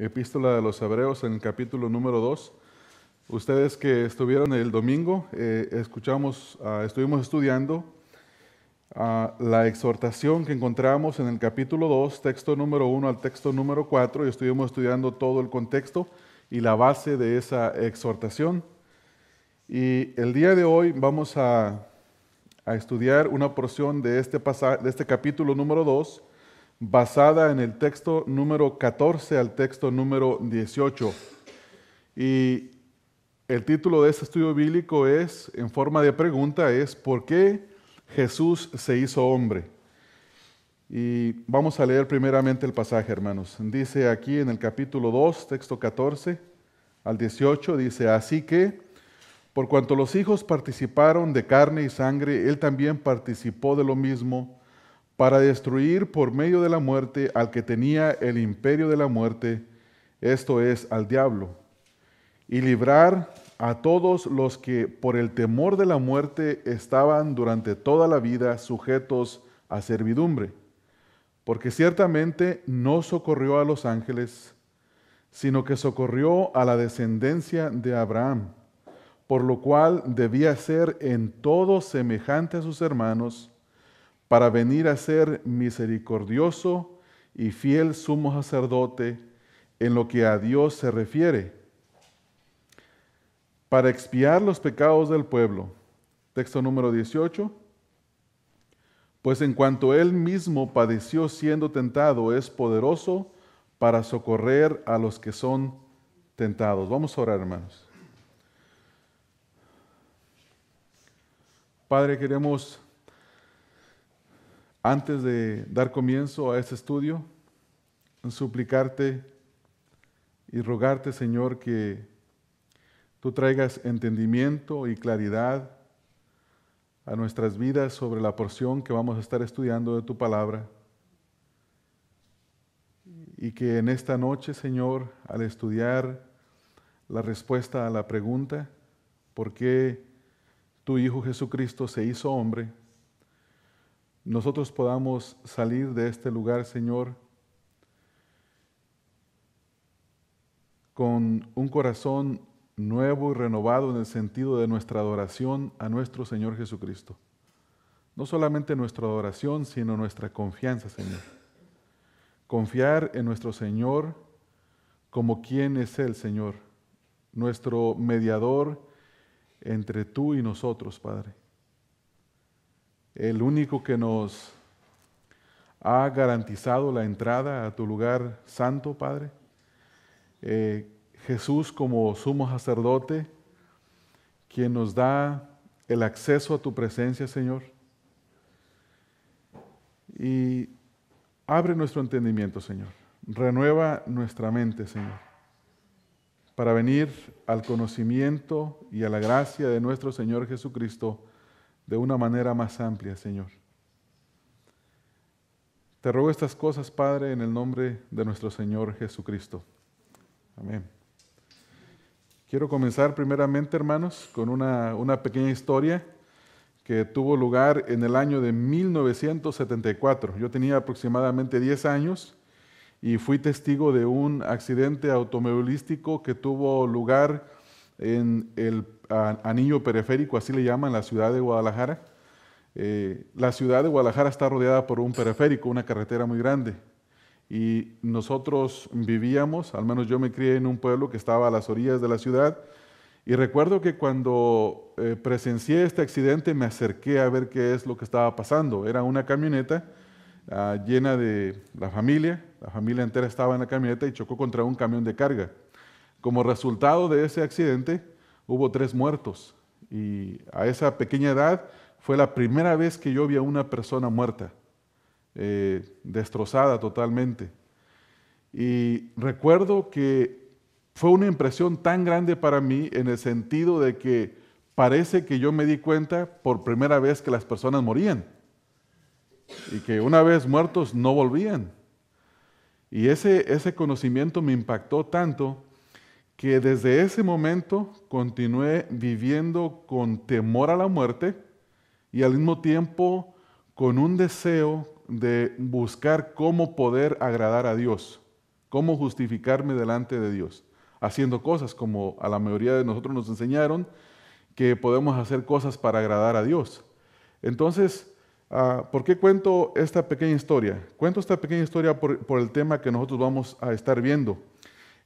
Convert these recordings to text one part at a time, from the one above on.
Epístola de los Hebreos en el capítulo número 2. Ustedes que estuvieron el domingo, eh, escuchamos, ah, estuvimos estudiando ah, la exhortación que encontramos en el capítulo 2, texto número 1 al texto número 4, y estuvimos estudiando todo el contexto y la base de esa exhortación. Y el día de hoy vamos a, estudiar una porción de este, pasaje, de este capítulo número 2 basada en el texto número 14 al texto número 18. Y el título de este estudio bíblico es, en forma de pregunta, es ¿por qué Jesús se hizo hombre? Y vamos a leer primeramente el pasaje, hermanos. Dice aquí en el capítulo 2, texto 14 al 18, dice, así que, por cuanto los hijos participaron de carne y sangre, él también participó de lo mismo para destruir por medio de la muerte al que tenía el imperio de la muerte, esto es, al diablo, y librar a todos los que por el temor de la muerte estaban durante toda la vida sujetos a servidumbre, porque ciertamente no socorrió a los ángeles, sino que socorrió a la descendencia de Abraham, por lo cual debía ser en todo semejante a sus hermanos, para venir a ser misericordioso y fiel sumo sacerdote en lo que a Dios se refiere, para expiar los pecados del pueblo. Texto número 18. Pues en cuanto él mismo padeció siendo tentado, es poderoso para socorrer a los que son tentados. Vamos a orar, hermanos. Padre, queremos antes de dar comienzo a este estudio, suplicarte y rogarte, Señor, que tú traigas entendimiento y claridad a nuestras vidas sobre la porción que vamos a estar estudiando de tu palabra. Y que en esta noche, Señor, al estudiar la respuesta a la pregunta, ¿por qué tu Hijo Jesucristo se hizo hombre? nosotros podamos salir de este lugar, Señor, con un corazón nuevo y renovado en el sentido de nuestra adoración a nuestro Señor Jesucristo. No solamente nuestra adoración, sino nuestra confianza, Señor. Confiar en nuestro Señor como quien es él, Señor, nuestro mediador entre tú y nosotros, Padre el único que nos ha garantizado la entrada a tu lugar santo, Padre. Eh, Jesús como sumo sacerdote, quien nos da el acceso a tu presencia, Señor. Y abre nuestro entendimiento, Señor. Renueva nuestra mente, Señor, para venir al conocimiento y a la gracia de nuestro Señor Jesucristo de una manera más amplia, Señor. Te ruego estas cosas, Padre, en el nombre de nuestro Señor Jesucristo. Amén. Quiero comenzar primeramente, hermanos, con una, una pequeña historia que tuvo lugar en el año de 1974. Yo tenía aproximadamente 10 años y fui testigo de un accidente automovilístico que tuvo lugar en el anillo periférico, así le llaman, la ciudad de Guadalajara. Eh, la ciudad de Guadalajara está rodeada por un periférico, una carretera muy grande. Y nosotros vivíamos, al menos yo me crié en un pueblo que estaba a las orillas de la ciudad. Y recuerdo que cuando eh, presencié este accidente me acerqué a ver qué es lo que estaba pasando. Era una camioneta ah, llena de la familia, la familia entera estaba en la camioneta y chocó contra un camión de carga. Como resultado de ese accidente, hubo tres muertos. Y a esa pequeña edad fue la primera vez que yo vi a una persona muerta, eh, destrozada totalmente. Y recuerdo que fue una impresión tan grande para mí en el sentido de que parece que yo me di cuenta por primera vez que las personas morían y que una vez muertos no volvían. Y ese, ese conocimiento me impactó tanto que desde ese momento continué viviendo con temor a la muerte y al mismo tiempo con un deseo de buscar cómo poder agradar a Dios, cómo justificarme delante de Dios, haciendo cosas como a la mayoría de nosotros nos enseñaron que podemos hacer cosas para agradar a Dios. Entonces, ah, ¿por qué cuento esta pequeña historia? Cuento esta pequeña historia por, el tema que nosotros vamos a estar viendo.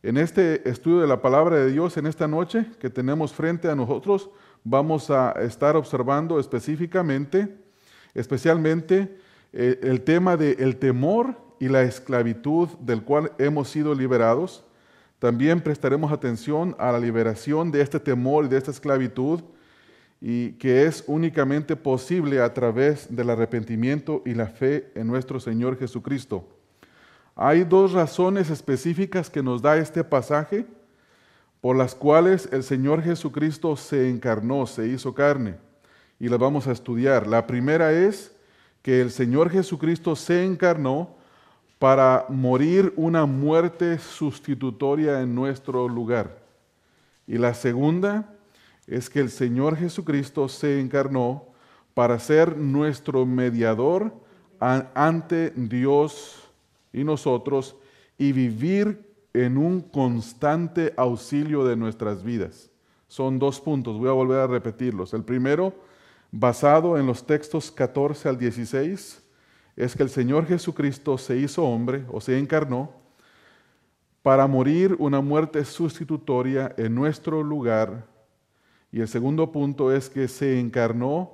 En este estudio de la palabra de Dios, en esta noche que tenemos frente a nosotros, vamos a estar observando específicamente, especialmente eh, el tema del temor y la esclavitud del cual hemos sido liberados. También prestaremos atención a la liberación de este temor y de esta esclavitud, y que es únicamente posible a través del arrepentimiento y la fe en nuestro Señor Jesucristo. Hay dos razones específicas que nos da este pasaje por las cuales el Señor Jesucristo se encarnó, se hizo carne, y las vamos a estudiar. La primera es que el Señor Jesucristo se encarnó para morir una muerte sustitutoria en nuestro lugar. Y la segunda es que el Señor Jesucristo se encarnó para ser nuestro mediador ante Dios y nosotros y vivir en un constante auxilio de nuestras vidas. Son dos puntos, voy a volver a repetirlos. El primero, basado en los textos 14 al 16, es que el Señor Jesucristo se hizo hombre o se encarnó para morir una muerte sustitutoria en nuestro lugar. Y el segundo punto es que se encarnó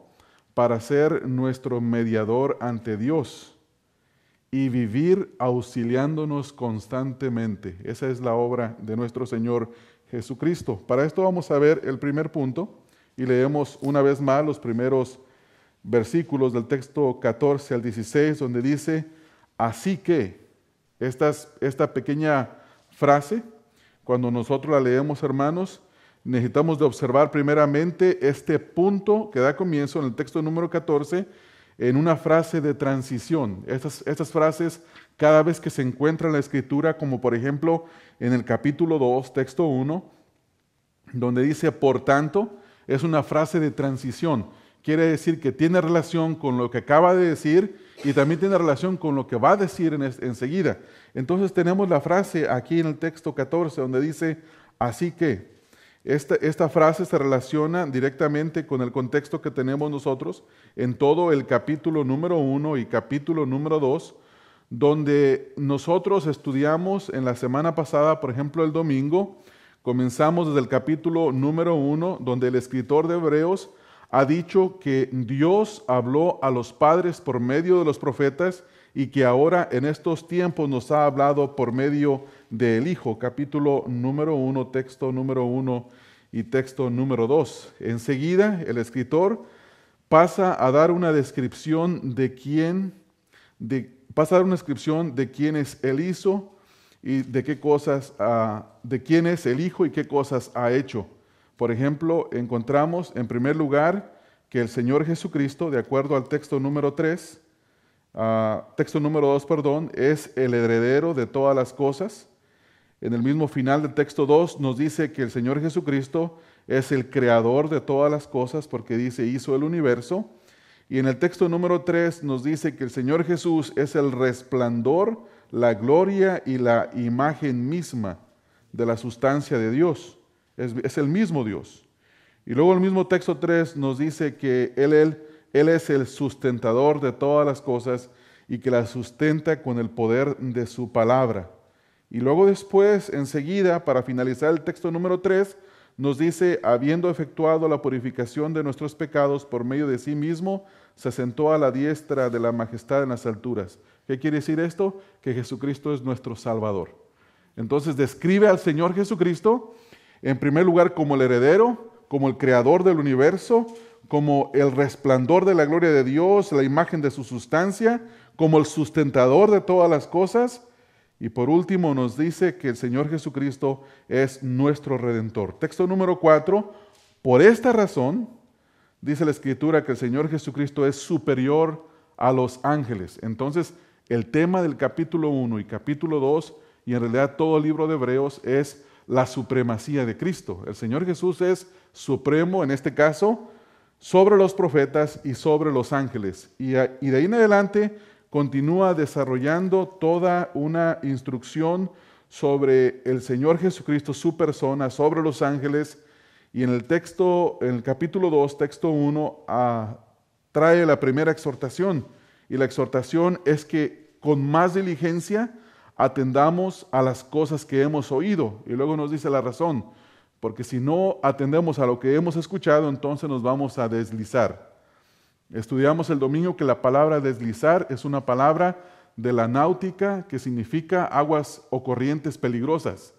para ser nuestro mediador ante Dios y vivir auxiliándonos constantemente. Esa es la obra de nuestro Señor Jesucristo. Para esto vamos a ver el primer punto y leemos una vez más los primeros versículos del texto 14 al 16 donde dice, así que esta, pequeña frase, cuando nosotros la leemos hermanos, necesitamos de observar primeramente este punto que da comienzo en el texto número 14 en una frase de transición. Estas, frases cada vez que se encuentra en la escritura, como por ejemplo en el capítulo 2, texto 1, donde dice, por tanto, es una frase de transición. Quiere decir que tiene relación con lo que acaba de decir y también tiene relación con lo que va a decir enseguida. Entonces tenemos la frase aquí en el texto 14, donde dice, así que, esta, frase se relaciona directamente con el contexto que tenemos nosotros en todo el capítulo número 1 y capítulo número 2, donde nosotros estudiamos en la semana pasada, por ejemplo, el domingo, comenzamos desde el capítulo número 1, donde el escritor de Hebreos ha dicho que Dios habló a los padres por medio de los profetas y que ahora en estos tiempos nos ha hablado por medio del Hijo, capítulo número 1, texto número uno y texto número 2. Enseguida el escritor pasa a dar una descripción de quién, de, pasa a dar una descripción de quién es el Hijo y de qué cosas, de quién es el Hijo y qué cosas ha hecho. Por ejemplo, encontramos en primer lugar que el Señor Jesucristo, de acuerdo al texto número 3, Ah, texto número 2, perdón, es el heredero de todas las cosas. En el mismo final del texto 2 nos dice que el Señor Jesucristo es el creador de todas las cosas porque dice hizo el universo. Y en el texto número 3 nos dice que el Señor Jesús es el resplandor, la gloria y la imagen misma de la sustancia de Dios. Es, el mismo Dios. Y luego el mismo texto 3 nos dice que Él, él él es el sustentador de todas las cosas y que las sustenta con el poder de su palabra. Y luego después, enseguida, para finalizar el texto número 3, nos dice, habiendo efectuado la purificación de nuestros pecados por medio de sí mismo, se sentó a la diestra de la majestad en las alturas. ¿Qué quiere decir esto? Que Jesucristo es nuestro Salvador. Entonces describe al Señor Jesucristo, en primer lugar, como el heredero, como el creador del universo, como el resplandor de la gloria de Dios, la imagen de su sustancia, como el sustentador de todas las cosas. Y por último nos dice que el Señor Jesucristo es nuestro redentor. Texto número 4. Por esta razón, dice la Escritura que el Señor Jesucristo es superior a los ángeles. Entonces, el tema del capítulo 1 y capítulo 2, y en realidad todo el libro de Hebreos, es la supremacía de Cristo. El Señor Jesús es supremo en este caso sobre los profetas y sobre los ángeles. Y, de ahí en adelante continúa desarrollando toda una instrucción sobre el Señor Jesucristo, su persona, sobre los ángeles. Y en el texto, en el capítulo 2, texto 1, ah, trae la primera exhortación. Y la exhortación es que con más diligencia atendamos a las cosas que hemos oído. Y luego nos dice la razón. Porque si no atendemos a lo que hemos escuchado, entonces nos vamos a deslizar. Estudiamos el dominio que la palabra deslizar es una palabra de la náutica que significa aguas o corrientes peligrosas.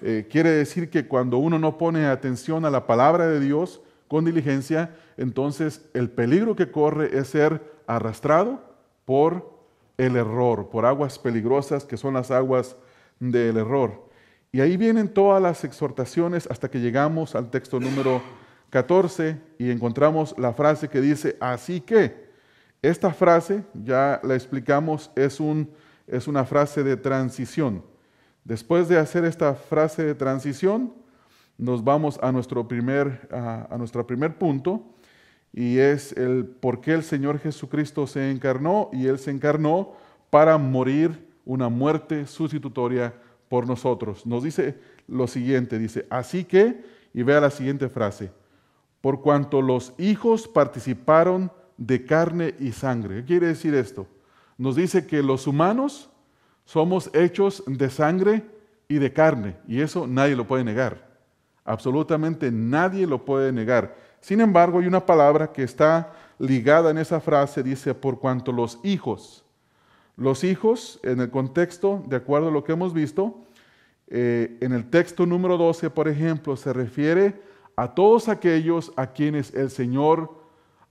Eh, quiere decir que cuando uno no pone atención a la palabra de Dios con diligencia, entonces el peligro que corre es ser arrastrado por el error, por aguas peligrosas que son las aguas del error. Y ahí vienen todas las exhortaciones hasta que llegamos al texto número 14 y encontramos la frase que dice, así que, esta frase, ya la explicamos, es, un, es una frase de transición. Después de hacer esta frase de transición, nos vamos a nuestro primer, a, a nuestro primer punto, y es el por qué el Señor Jesucristo se encarnó, y Él se encarnó para morir una muerte sustitutoria por nosotros. Nos dice lo siguiente, dice, así que, y vea la siguiente frase, por cuanto los hijos participaron de carne y sangre. ¿Qué quiere decir esto? Nos dice que los humanos somos hechos de sangre y de carne, y eso nadie lo puede negar. Absolutamente nadie lo puede negar. Sin embargo, hay una palabra que está ligada en esa frase, dice, por cuanto los hijos. Los hijos, en el contexto, de acuerdo a lo que hemos visto, eh, en el texto número 12, por ejemplo, se refiere a todos aquellos a quienes el Señor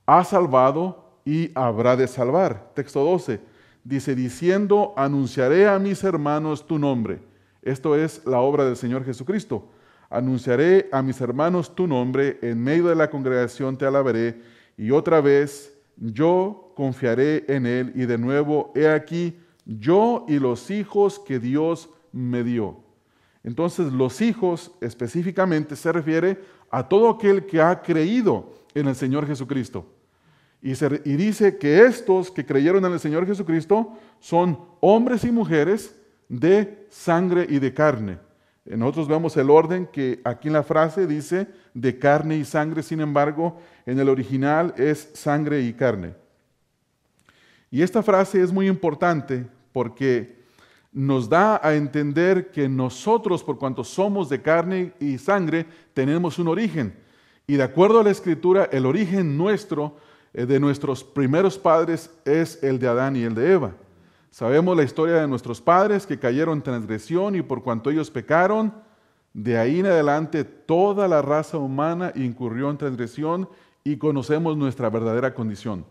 ha salvado y habrá de salvar. Texto 12 dice, diciendo, anunciaré a mis hermanos tu nombre. Esto es la obra del Señor Jesucristo. Anunciaré a mis hermanos tu nombre, en medio de la congregación te alabaré, y otra vez yo confiaré en él y de nuevo, he aquí, yo y los hijos que Dios me dio. Entonces los hijos específicamente se refiere a todo aquel que ha creído en el Señor Jesucristo. Y, dice que estos que creyeron en el Señor Jesucristo son hombres y mujeres de sangre y de carne. Eh, nosotros vemos el orden que aquí en la frase dice de carne y sangre, sin embargo, en el original es sangre y carne. Y esta frase es muy importante porque nos da a entender que nosotros, por cuanto somos de carne y sangre, tenemos un origen. Y de acuerdo a la escritura, el origen nuestro, eh, de nuestros primeros padres, es el de Adán y el de Eva. Sabemos la historia de nuestros padres que cayeron en transgresión y por cuanto ellos pecaron, de ahí en adelante toda la raza humana incurrió en transgresión y conocemos nuestra verdadera condición.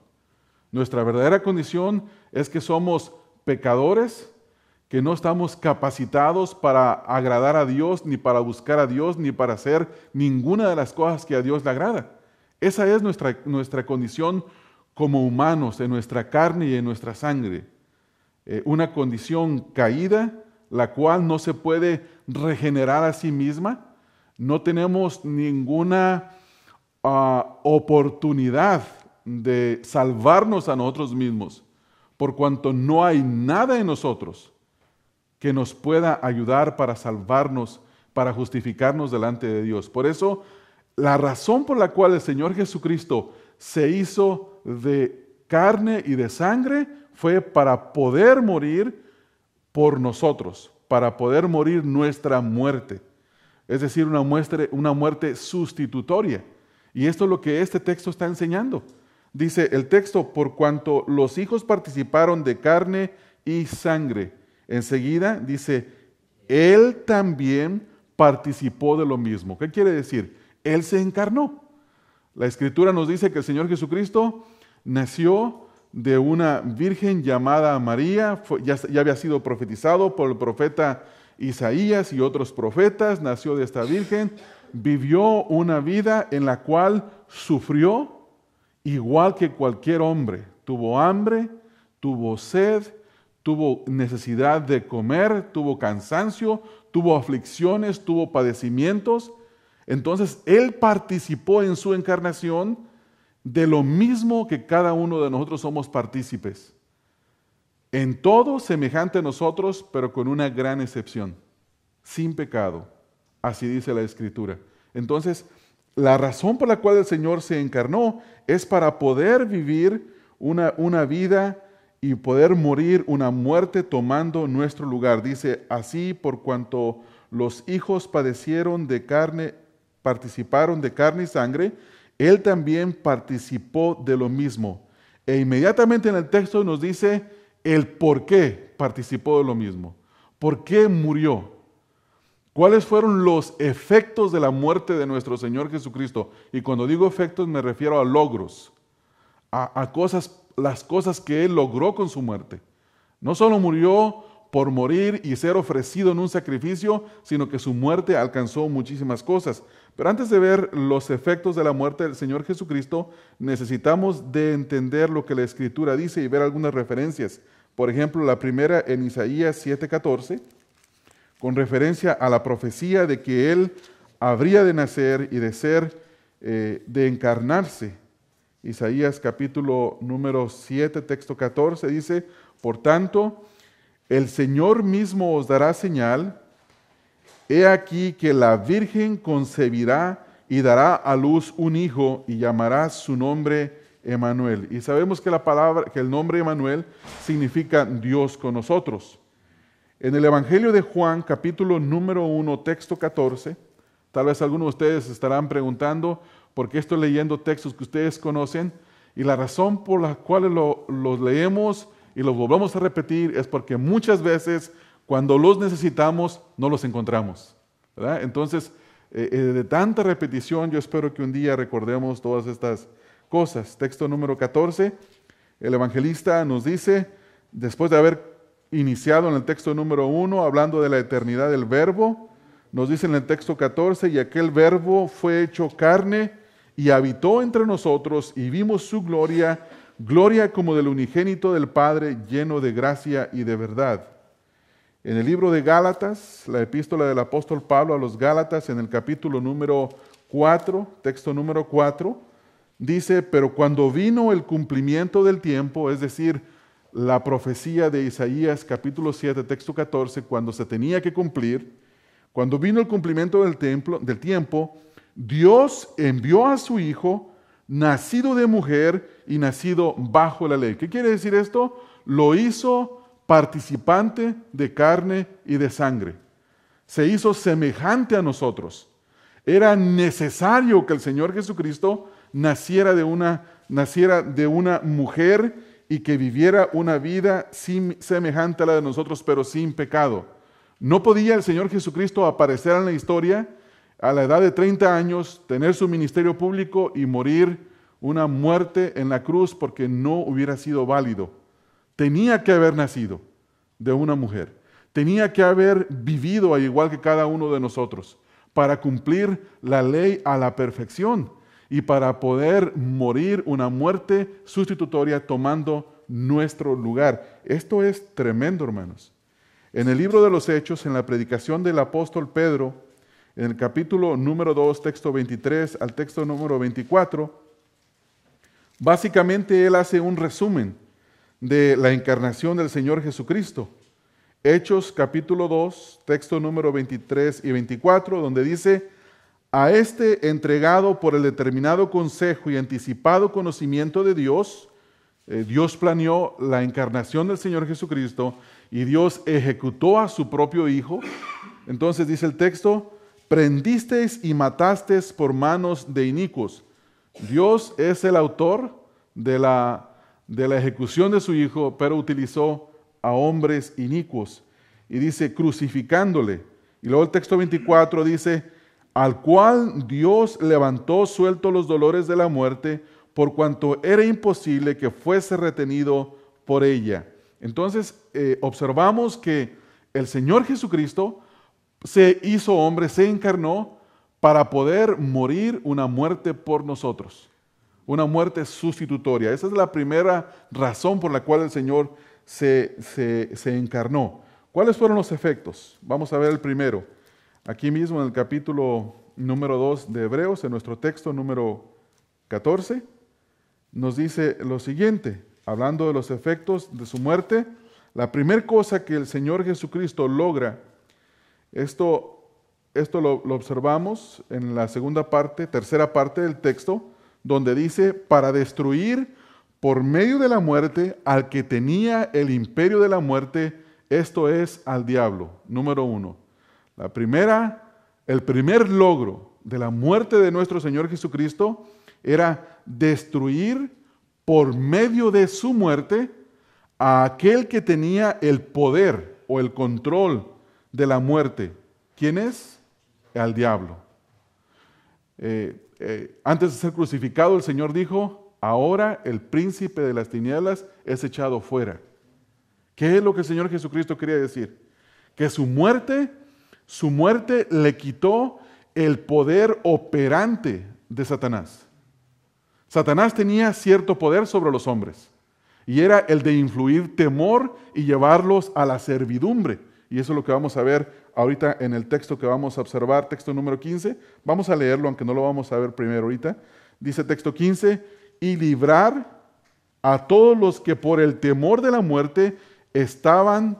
Nuestra verdadera condición es que somos pecadores, que no estamos capacitados para agradar a Dios, ni para buscar a Dios, ni para hacer ninguna de las cosas que a Dios le agrada. Esa es nuestra, nuestra condición como humanos, en nuestra carne y en nuestra sangre. Eh, una condición caída, la cual no se puede regenerar a sí misma. No tenemos ninguna ah, oportunidad de salvarnos a nosotros mismos, por cuanto no hay nada en nosotros que nos pueda ayudar para salvarnos, para justificarnos delante de Dios. Por eso, la razón por la cual el Señor Jesucristo se hizo de carne y de sangre fue para poder morir por nosotros, para poder morir nuestra muerte. Es decir, una, muerte sustitutoria. Y esto es lo que este texto está enseñando. Dice el texto, por cuanto los hijos participaron de carne y sangre. Enseguida dice, Él también participó de lo mismo. ¿Qué quiere decir? Él se encarnó. La escritura nos dice que el Señor Jesucristo nació de una virgen llamada María, ya, había sido profetizado por el profeta Isaías y otros profetas, nació de esta virgen, vivió una vida en la cual sufrió igual que cualquier hombre. Tuvo hambre, tuvo sed, tuvo necesidad de comer, tuvo cansancio, tuvo aflicciones, tuvo padecimientos. Entonces Él participó en su encarnación de lo mismo que cada uno de nosotros somos partícipes. En todo semejante a nosotros, pero con una gran excepción, sin pecado. Así dice la Escritura. Entonces, la razón por la cual el Señor se encarnó es para poder vivir una, vida y poder morir una muerte tomando nuestro lugar. Dice, así por cuanto los hijos padecieron de carne, participaron de carne y sangre, él también participó de lo mismo. E inmediatamente en el texto nos dice el por qué participó de lo mismo. ¿Por qué murió? ¿Cuáles fueron los efectos de la muerte de nuestro Señor Jesucristo? Y cuando digo efectos me refiero a logros, a, cosas, las cosas que Él logró con su muerte. No solo murió por morir y ser ofrecido en un sacrificio, sino que su muerte alcanzó muchísimas cosas. Pero antes de ver los efectos de la muerte del Señor Jesucristo, necesitamos de entender lo que la Escritura dice y ver algunas referencias. Por ejemplo, la primera en Isaías 7:14, con referencia a la profecía de que Él habría de nacer y de ser, eh, de encarnarse. Isaías capítulo número 7, texto 14 dice, por tanto, el Señor mismo os dará señal he aquí que la Virgen concebirá y dará a luz un hijo y llamará su nombre Emanuel. Y sabemos que la palabra, que el nombre Emanuel significa Dios con nosotros. En el Evangelio de Juan, capítulo número 1, texto 14, tal vez algunos de ustedes estarán preguntando por qué estoy leyendo textos que ustedes conocen y la razón por la cual los leemos y los volvemos a repetir es porque muchas veces cuando los necesitamos, no los encontramos. Entonces, eh, eh, de tanta repetición, yo espero que un día recordemos todas estas cosas. Texto número 14, el evangelista nos dice, después de haber iniciado en el texto número 1, hablando de la eternidad del verbo, nos dice en el texto 14, y aquel verbo fue hecho carne y habitó entre nosotros y vimos su gloria, gloria como del unigénito del Padre, lleno de gracia y de verdad. En el libro de Gálatas, la epístola del apóstol Pablo a los Gálatas, en el capítulo número 4, texto número 4, dice, pero cuando vino el cumplimiento del tiempo, es decir, la profecía de Isaías capítulo 7, texto 14, cuando se tenía que cumplir, cuando vino el cumplimiento del, templo, del tiempo, Dios envió a su Hijo, nacido de mujer y nacido bajo la ley. ¿Qué quiere decir esto? Lo hizo participante de carne y de sangre. Se hizo semejante a nosotros. Era necesario que el Señor Jesucristo naciera de una, naciera de una mujer y que viviera una vida semejante a la de nosotros, pero sin pecado. No podía el Señor Jesucristo aparecer en la historia a la edad de 30 años, tener su ministerio público y morir una muerte en la cruz porque no hubiera sido válido tenía que haber nacido de una mujer, tenía que haber vivido al igual que cada uno de nosotros para cumplir la ley a la perfección y para poder morir una muerte sustitutoria tomando nuestro lugar. Esto es tremendo, hermanos. En el libro de los Hechos, en la predicación del apóstol Pedro, en el capítulo número 2, texto 23 al texto número 24, básicamente él hace un resumen de la encarnación del Señor Jesucristo. Hechos capítulo 2, texto número 23 y 24, donde dice, a este entregado por el determinado consejo y anticipado conocimiento de Dios, eh, Dios planeó la encarnación del Señor Jesucristo y Dios ejecutó a su propio Hijo. Entonces dice el texto, prendisteis y matasteis por manos de inicuos. Dios es el autor de la de la ejecución de su hijo, pero utilizó a hombres inicuos. Y dice, crucificándole. Y luego el texto 24 dice, al cual Dios levantó suelto los dolores de la muerte, por cuanto era imposible que fuese retenido por ella. Entonces eh, observamos que el Señor Jesucristo se hizo hombre, se encarnó para poder morir una muerte por nosotros una muerte sustitutoria. Esa es la primera razón por la cual el Señor se, encarnó. ¿Cuáles fueron los efectos? Vamos a ver el primero. Aquí mismo en el capítulo número 2 de Hebreos, en nuestro texto número 14, nos dice lo siguiente, hablando de los efectos de su muerte, la primera cosa que el Señor Jesucristo logra, esto, esto lo, observamos en la segunda parte, tercera parte del texto, donde dice, para destruir por medio de la muerte al que tenía el imperio de la muerte, esto es al diablo, número uno. La primera, el primer logro de la muerte de nuestro Señor Jesucristo era destruir por medio de su muerte a aquel que tenía el poder o el control de la muerte. ¿Quién es? Al diablo. Eh, eh, antes de ser crucificado, el Señor dijo, ahora el príncipe de las tinieblas es echado fuera. ¿Qué es lo que el Señor Jesucristo quería decir? Que su muerte, su muerte le quitó el poder operante de Satanás. Satanás tenía cierto poder sobre los hombres y era el de influir temor y llevarlos a la servidumbre. Y eso es lo que vamos a ver ahorita en el texto que vamos a observar, texto número 15. Vamos a leerlo, aunque no lo vamos a ver primero ahorita. Dice texto 15, y librar a todos los que por el temor de la muerte estaban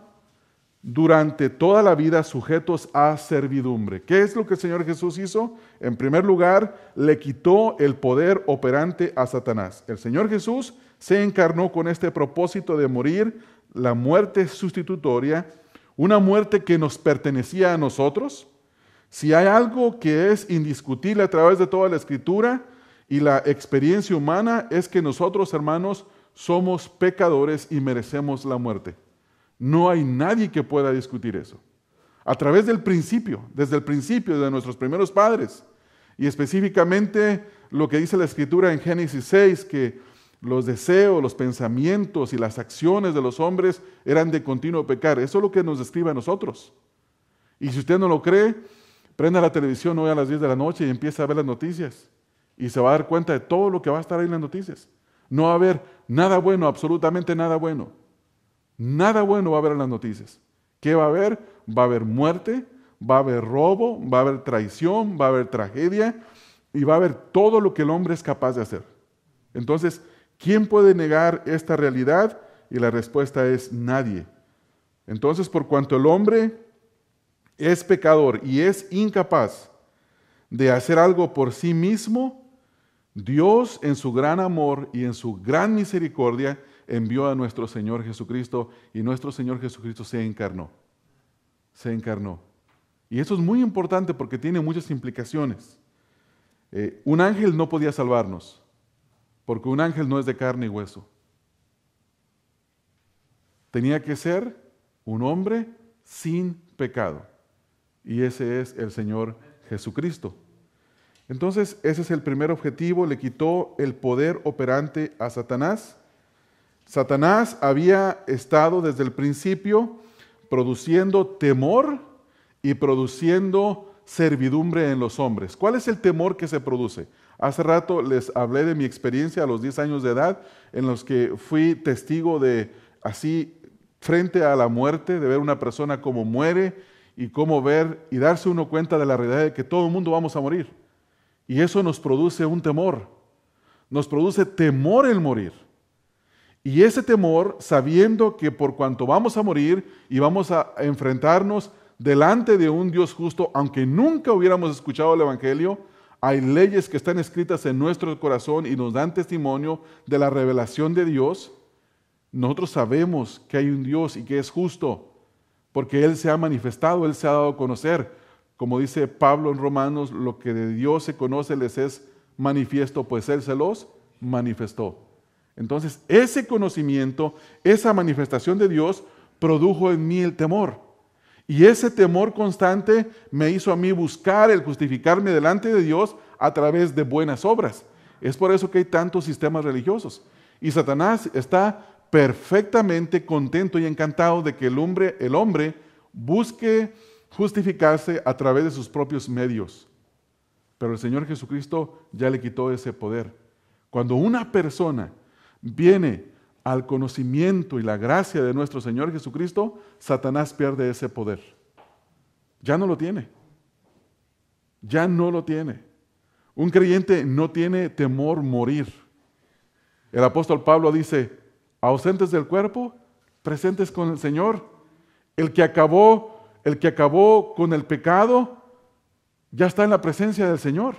durante toda la vida sujetos a servidumbre. ¿Qué es lo que el Señor Jesús hizo? En primer lugar, le quitó el poder operante a Satanás. El Señor Jesús se encarnó con este propósito de morir la muerte sustitutoria una muerte que nos pertenecía a nosotros, si hay algo que es indiscutible a través de toda la escritura y la experiencia humana es que nosotros, hermanos, somos pecadores y merecemos la muerte. No hay nadie que pueda discutir eso. A través del principio, desde el principio de nuestros primeros padres, y específicamente lo que dice la escritura en Génesis 6, que los deseos, los pensamientos y las acciones de los hombres eran de continuo pecar. Eso es lo que nos describe a nosotros. Y si usted no lo cree, prenda la televisión hoy a las 10 de la noche y empieza a ver las noticias. Y se va a dar cuenta de todo lo que va a estar ahí en las noticias. No va a haber nada bueno, absolutamente nada bueno. Nada bueno va a haber en las noticias. ¿Qué va a haber? Va a haber muerte, va a haber robo, va a haber traición, va a haber tragedia y va a haber todo lo que el hombre es capaz de hacer. Entonces, ¿Quién puede negar esta realidad? Y la respuesta es nadie. Entonces, por cuanto el hombre es pecador y es incapaz de hacer algo por sí mismo, Dios en su gran amor y en su gran misericordia envió a nuestro Señor Jesucristo y nuestro Señor Jesucristo se encarnó. Se encarnó. Y eso es muy importante porque tiene muchas implicaciones. Eh, un ángel no podía salvarnos porque un ángel no es de carne y hueso. Tenía que ser un hombre sin pecado. Y ese es el Señor Jesucristo. Entonces, ese es el primer objetivo. Le quitó el poder operante a Satanás. Satanás había estado desde el principio produciendo temor y produciendo servidumbre en los hombres. ¿Cuál es el temor que se produce? Hace rato les hablé de mi experiencia a los 10 años de edad, en los que fui testigo de así frente a la muerte, de ver una persona como muere y cómo ver y darse uno cuenta de la realidad de que todo el mundo vamos a morir. Y eso nos produce un temor, nos produce temor el morir. Y ese temor, sabiendo que por cuanto vamos a morir y vamos a enfrentarnos delante de un Dios justo, aunque nunca hubiéramos escuchado el Evangelio, hay leyes que están escritas en nuestro corazón y nos dan testimonio de la revelación de Dios. Nosotros sabemos que hay un Dios y que es justo, porque Él se ha manifestado, Él se ha dado a conocer. Como dice Pablo en Romanos, lo que de Dios se conoce les es manifiesto, pues Él se los manifestó. Entonces, ese conocimiento, esa manifestación de Dios, produjo en mí el temor. Y ese temor constante me hizo a mí buscar el justificarme delante de Dios a través de buenas obras. Es por eso que hay tantos sistemas religiosos. Y Satanás está perfectamente contento y encantado de que el hombre, el hombre busque justificarse a través de sus propios medios. Pero el Señor Jesucristo ya le quitó ese poder. Cuando una persona viene al conocimiento y la gracia de nuestro Señor Jesucristo, Satanás pierde ese poder. Ya no lo tiene. Ya no lo tiene. Un creyente no tiene temor morir. El apóstol Pablo dice, ausentes del cuerpo, presentes con el Señor. El que acabó, el que acabó con el pecado, ya está en la presencia del Señor.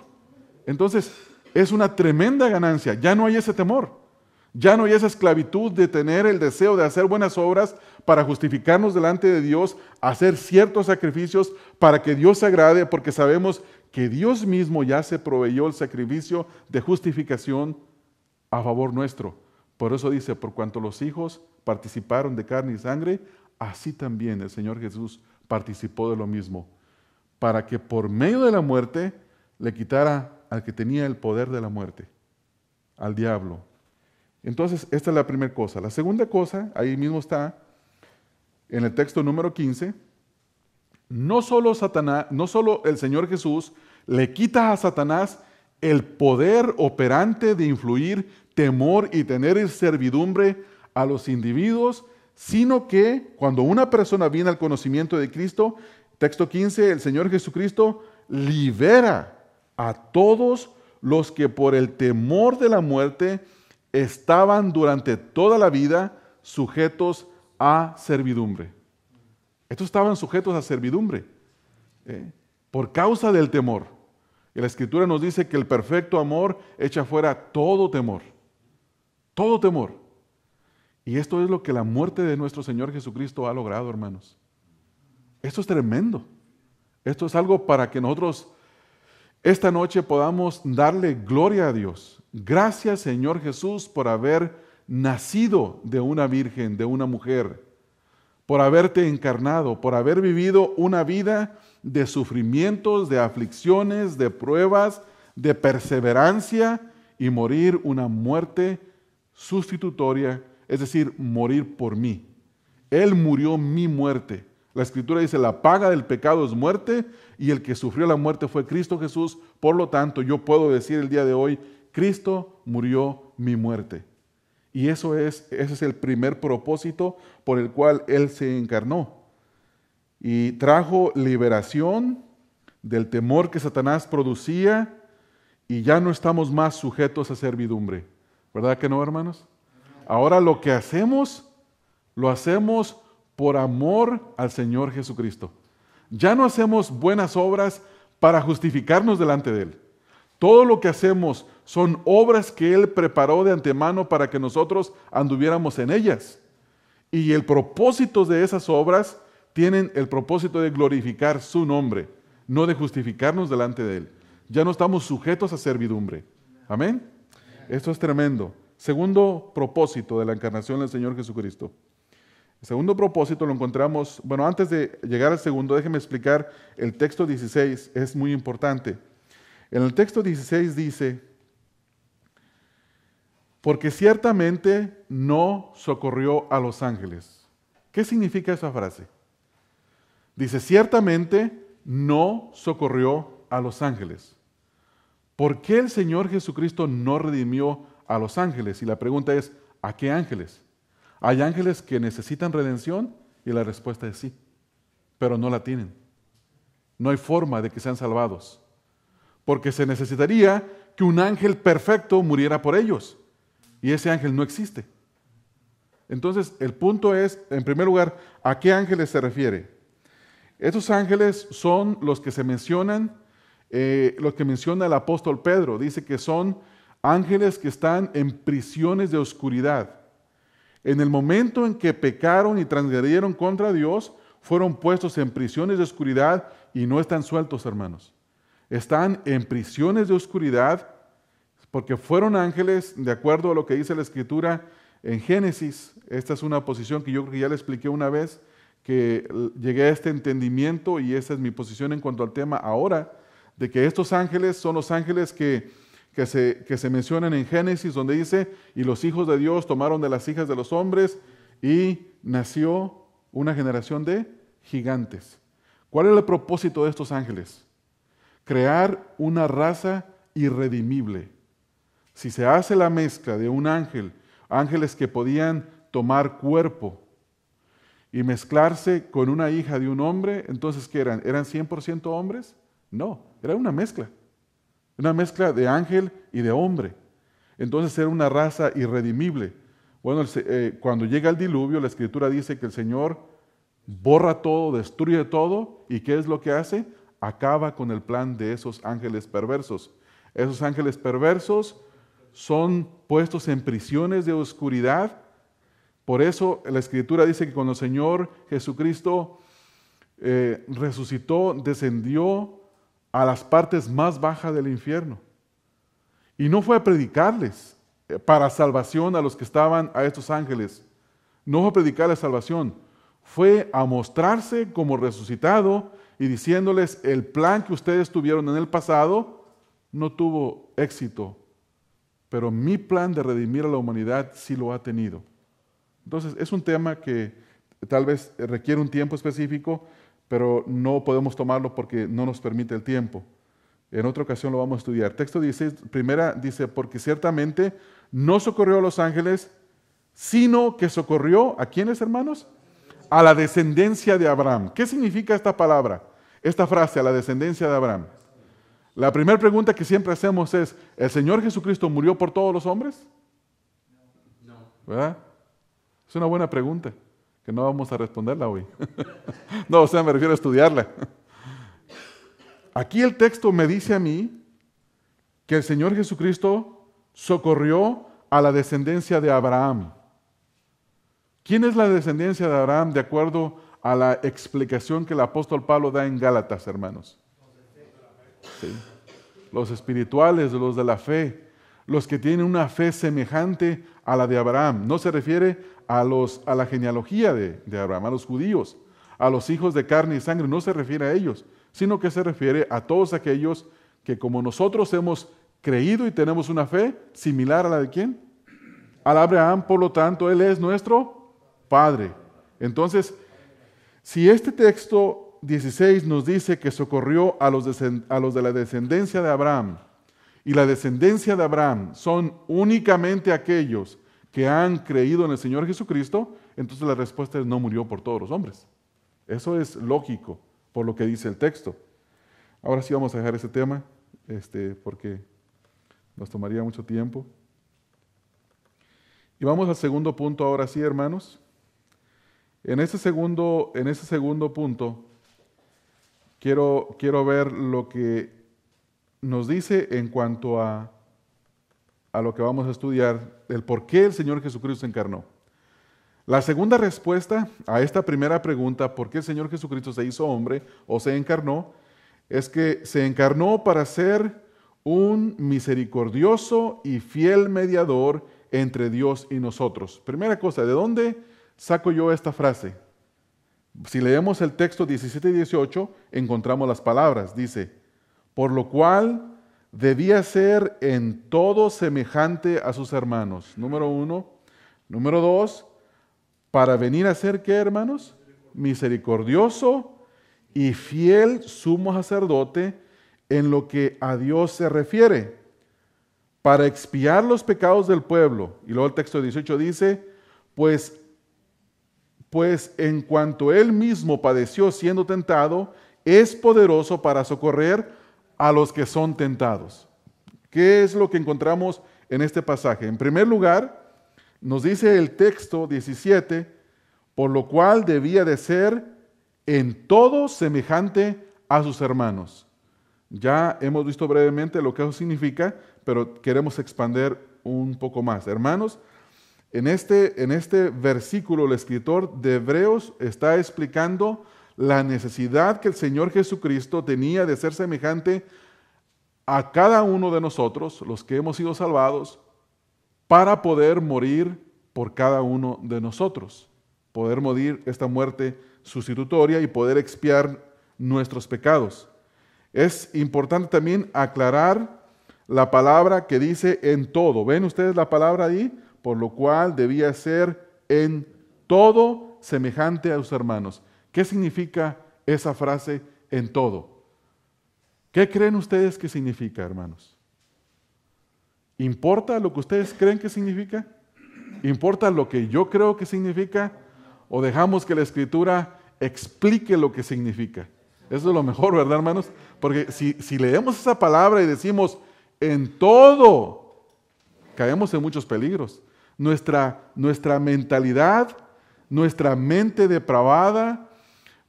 Entonces, es una tremenda ganancia, ya no hay ese temor. Ya no hay esa esclavitud de tener el deseo de hacer buenas obras para justificarnos delante de Dios, hacer ciertos sacrificios para que Dios se agrade, porque sabemos que Dios mismo ya se proveyó el sacrificio de justificación a favor nuestro. Por eso dice, por cuanto los hijos participaron de carne y sangre, así también el Señor Jesús participó de lo mismo, para que por medio de la muerte le quitara al que tenía el poder de la muerte, al diablo, entonces, esta es la primera cosa. La segunda cosa, ahí mismo está, en el texto número 15, no solo, Satanás, no solo el Señor Jesús le quita a Satanás el poder operante de influir temor y tener servidumbre a los individuos, sino que cuando una persona viene al conocimiento de Cristo, texto 15, el Señor Jesucristo libera a todos los que por el temor de la muerte estaban durante toda la vida sujetos a servidumbre. Estos estaban sujetos a servidumbre ¿eh? por causa del temor. Y la escritura nos dice que el perfecto amor echa fuera todo temor, todo temor. Y esto es lo que la muerte de nuestro Señor Jesucristo ha logrado, hermanos. Esto es tremendo. Esto es algo para que nosotros esta noche podamos darle gloria a Dios. Gracias Señor Jesús por haber nacido de una virgen, de una mujer, por haberte encarnado, por haber vivido una vida de sufrimientos, de aflicciones, de pruebas, de perseverancia y morir una muerte sustitutoria, es decir, morir por mí. Él murió mi muerte. La escritura dice, la paga del pecado es muerte y el que sufrió la muerte fue Cristo Jesús. Por lo tanto, yo puedo decir el día de hoy, Cristo murió mi muerte. Y eso es, ese es el primer propósito por el cual Él se encarnó. Y trajo liberación del temor que Satanás producía y ya no estamos más sujetos a servidumbre. ¿Verdad que no, hermanos? Ahora lo que hacemos, lo hacemos por amor al Señor Jesucristo. Ya no hacemos buenas obras para justificarnos delante de Él. Todo lo que hacemos son obras que Él preparó de antemano para que nosotros anduviéramos en ellas. Y el propósito de esas obras tienen el propósito de glorificar su nombre, no de justificarnos delante de Él. Ya no estamos sujetos a servidumbre. Amén. Esto es tremendo. Segundo propósito de la encarnación del Señor Jesucristo. El segundo propósito lo encontramos, bueno, antes de llegar al segundo, déjeme explicar el texto 16, es muy importante. En el texto 16 dice, porque ciertamente no socorrió a los ángeles. ¿Qué significa esa frase? Dice, ciertamente no socorrió a los ángeles. ¿Por qué el Señor Jesucristo no redimió a los ángeles? Y la pregunta es, ¿a qué ángeles? ¿Hay ángeles que necesitan redención? Y la respuesta es sí, pero no la tienen. No hay forma de que sean salvados, porque se necesitaría que un ángel perfecto muriera por ellos y ese ángel no existe. Entonces, el punto es, en primer lugar, ¿a qué ángeles se refiere? Estos ángeles son los que se mencionan, eh, los que menciona el apóstol Pedro. Dice que son ángeles que están en prisiones de oscuridad. En el momento en que pecaron y transgredieron contra Dios, fueron puestos en prisiones de oscuridad y no están sueltos, hermanos. Están en prisiones de oscuridad porque fueron ángeles, de acuerdo a lo que dice la escritura en Génesis. Esta es una posición que yo creo que ya le expliqué una vez, que llegué a este entendimiento y esa es mi posición en cuanto al tema ahora, de que estos ángeles son los ángeles que, se, que se mencionan en Génesis, donde dice, y los hijos de Dios tomaron de las hijas de los hombres y nació una generación de gigantes. ¿Cuál es el propósito de estos ángeles? Crear una raza irredimible si se hace la mezcla de un ángel, ángeles que podían tomar cuerpo y mezclarse con una hija de un hombre, entonces ¿qué eran? ¿Eran 100% hombres? No, era una mezcla. Una mezcla de ángel y de hombre. Entonces era una raza irredimible. Bueno, eh, cuando llega el diluvio, la escritura dice que el Señor borra todo, destruye todo, y ¿qué es lo que hace? Acaba con el plan de esos ángeles perversos. Esos ángeles perversos son puestos en prisiones de oscuridad. Por eso la escritura dice que cuando el Señor Jesucristo eh, resucitó, descendió a las partes más bajas del infierno. Y no fue a predicarles eh, para salvación a los que estaban a estos ángeles. No fue a predicarles salvación. Fue a mostrarse como resucitado y diciéndoles el plan que ustedes tuvieron en el pasado no tuvo éxito pero mi plan de redimir a la humanidad sí lo ha tenido. Entonces, es un tema que tal vez requiere un tiempo específico, pero no podemos tomarlo porque no nos permite el tiempo. En otra ocasión lo vamos a estudiar. Texto 16, primera dice, porque ciertamente no socorrió a los ángeles, sino que socorrió a quienes, hermanos? A la descendencia de Abraham. ¿Qué significa esta palabra? Esta frase, a la descendencia de Abraham. La primera pregunta que siempre hacemos es, ¿el Señor Jesucristo murió por todos los hombres? No. ¿Verdad? Es una buena pregunta, que no vamos a responderla hoy. no, o sea, me refiero a estudiarla. Aquí el texto me dice a mí que el Señor Jesucristo socorrió a la descendencia de Abraham. ¿Quién es la descendencia de Abraham de acuerdo a la explicación que el apóstol Pablo da en Gálatas, hermanos? los espirituales, los de la fe, los que tienen una fe semejante a la de Abraham. No se refiere a, los, a la genealogía de, de Abraham, a los judíos, a los hijos de carne y sangre, no se refiere a ellos, sino que se refiere a todos aquellos que como nosotros hemos creído y tenemos una fe similar a la de quién? Al Abraham, por lo tanto, él es nuestro Padre. Entonces, si este texto 16 nos dice que socorrió a los, de, la descendencia de Abraham. Y la descendencia de Abraham son únicamente aquellos que han creído en el Señor Jesucristo. Entonces la respuesta es no murió por todos los hombres. Eso es lógico por lo que dice el texto. Ahora sí vamos a dejar ese tema, este, porque nos tomaría mucho tiempo. Y vamos al segundo punto ahora sí, hermanos. En segundo, en ese segundo punto, quiero, ver lo que nos dice en cuanto a, a lo que vamos a estudiar, el por qué el Señor Jesucristo se encarnó. La segunda respuesta a esta primera pregunta, ¿por qué el Señor Jesucristo se hizo hombre o se encarnó? Es que se encarnó para ser un misericordioso y fiel mediador entre Dios y nosotros. Primera cosa, ¿de dónde saco yo esta frase? Si leemos el texto 17 y 18, encontramos las palabras. Dice, por lo cual debía ser en todo semejante a sus hermanos. Número uno. Número dos, para venir a ser qué, hermanos? Misericordioso y fiel sumo sacerdote en lo que a Dios se refiere, para expiar los pecados del pueblo. Y luego el texto 18 dice, pues pues en cuanto él mismo padeció siendo tentado, es poderoso para socorrer a los que son tentados. ¿Qué es lo que encontramos en este pasaje? En primer lugar, nos dice el texto 17, por lo cual debía de ser en todo semejante a sus hermanos. Ya hemos visto brevemente lo que eso significa, pero queremos expander un poco más. Hermanos, en este, en este versículo el escritor de Hebreos está explicando la necesidad que el Señor Jesucristo tenía de ser semejante a cada uno de nosotros, los que hemos sido salvados, para poder morir por cada uno de nosotros, poder morir esta muerte sustitutoria y poder expiar nuestros pecados. Es importante también aclarar la palabra que dice en todo. ¿Ven ustedes la palabra ahí? por lo cual debía ser en todo semejante a sus hermanos. ¿Qué significa esa frase en todo? ¿Qué creen ustedes que significa, hermanos? ¿Importa lo que ustedes creen que significa? ¿Importa lo que yo creo que significa? ¿O dejamos que la escritura explique lo que significa? Eso es lo mejor, ¿verdad, hermanos? Porque si, si leemos esa palabra y decimos en todo, caemos en muchos peligros nuestra, nuestra mentalidad, nuestra mente depravada,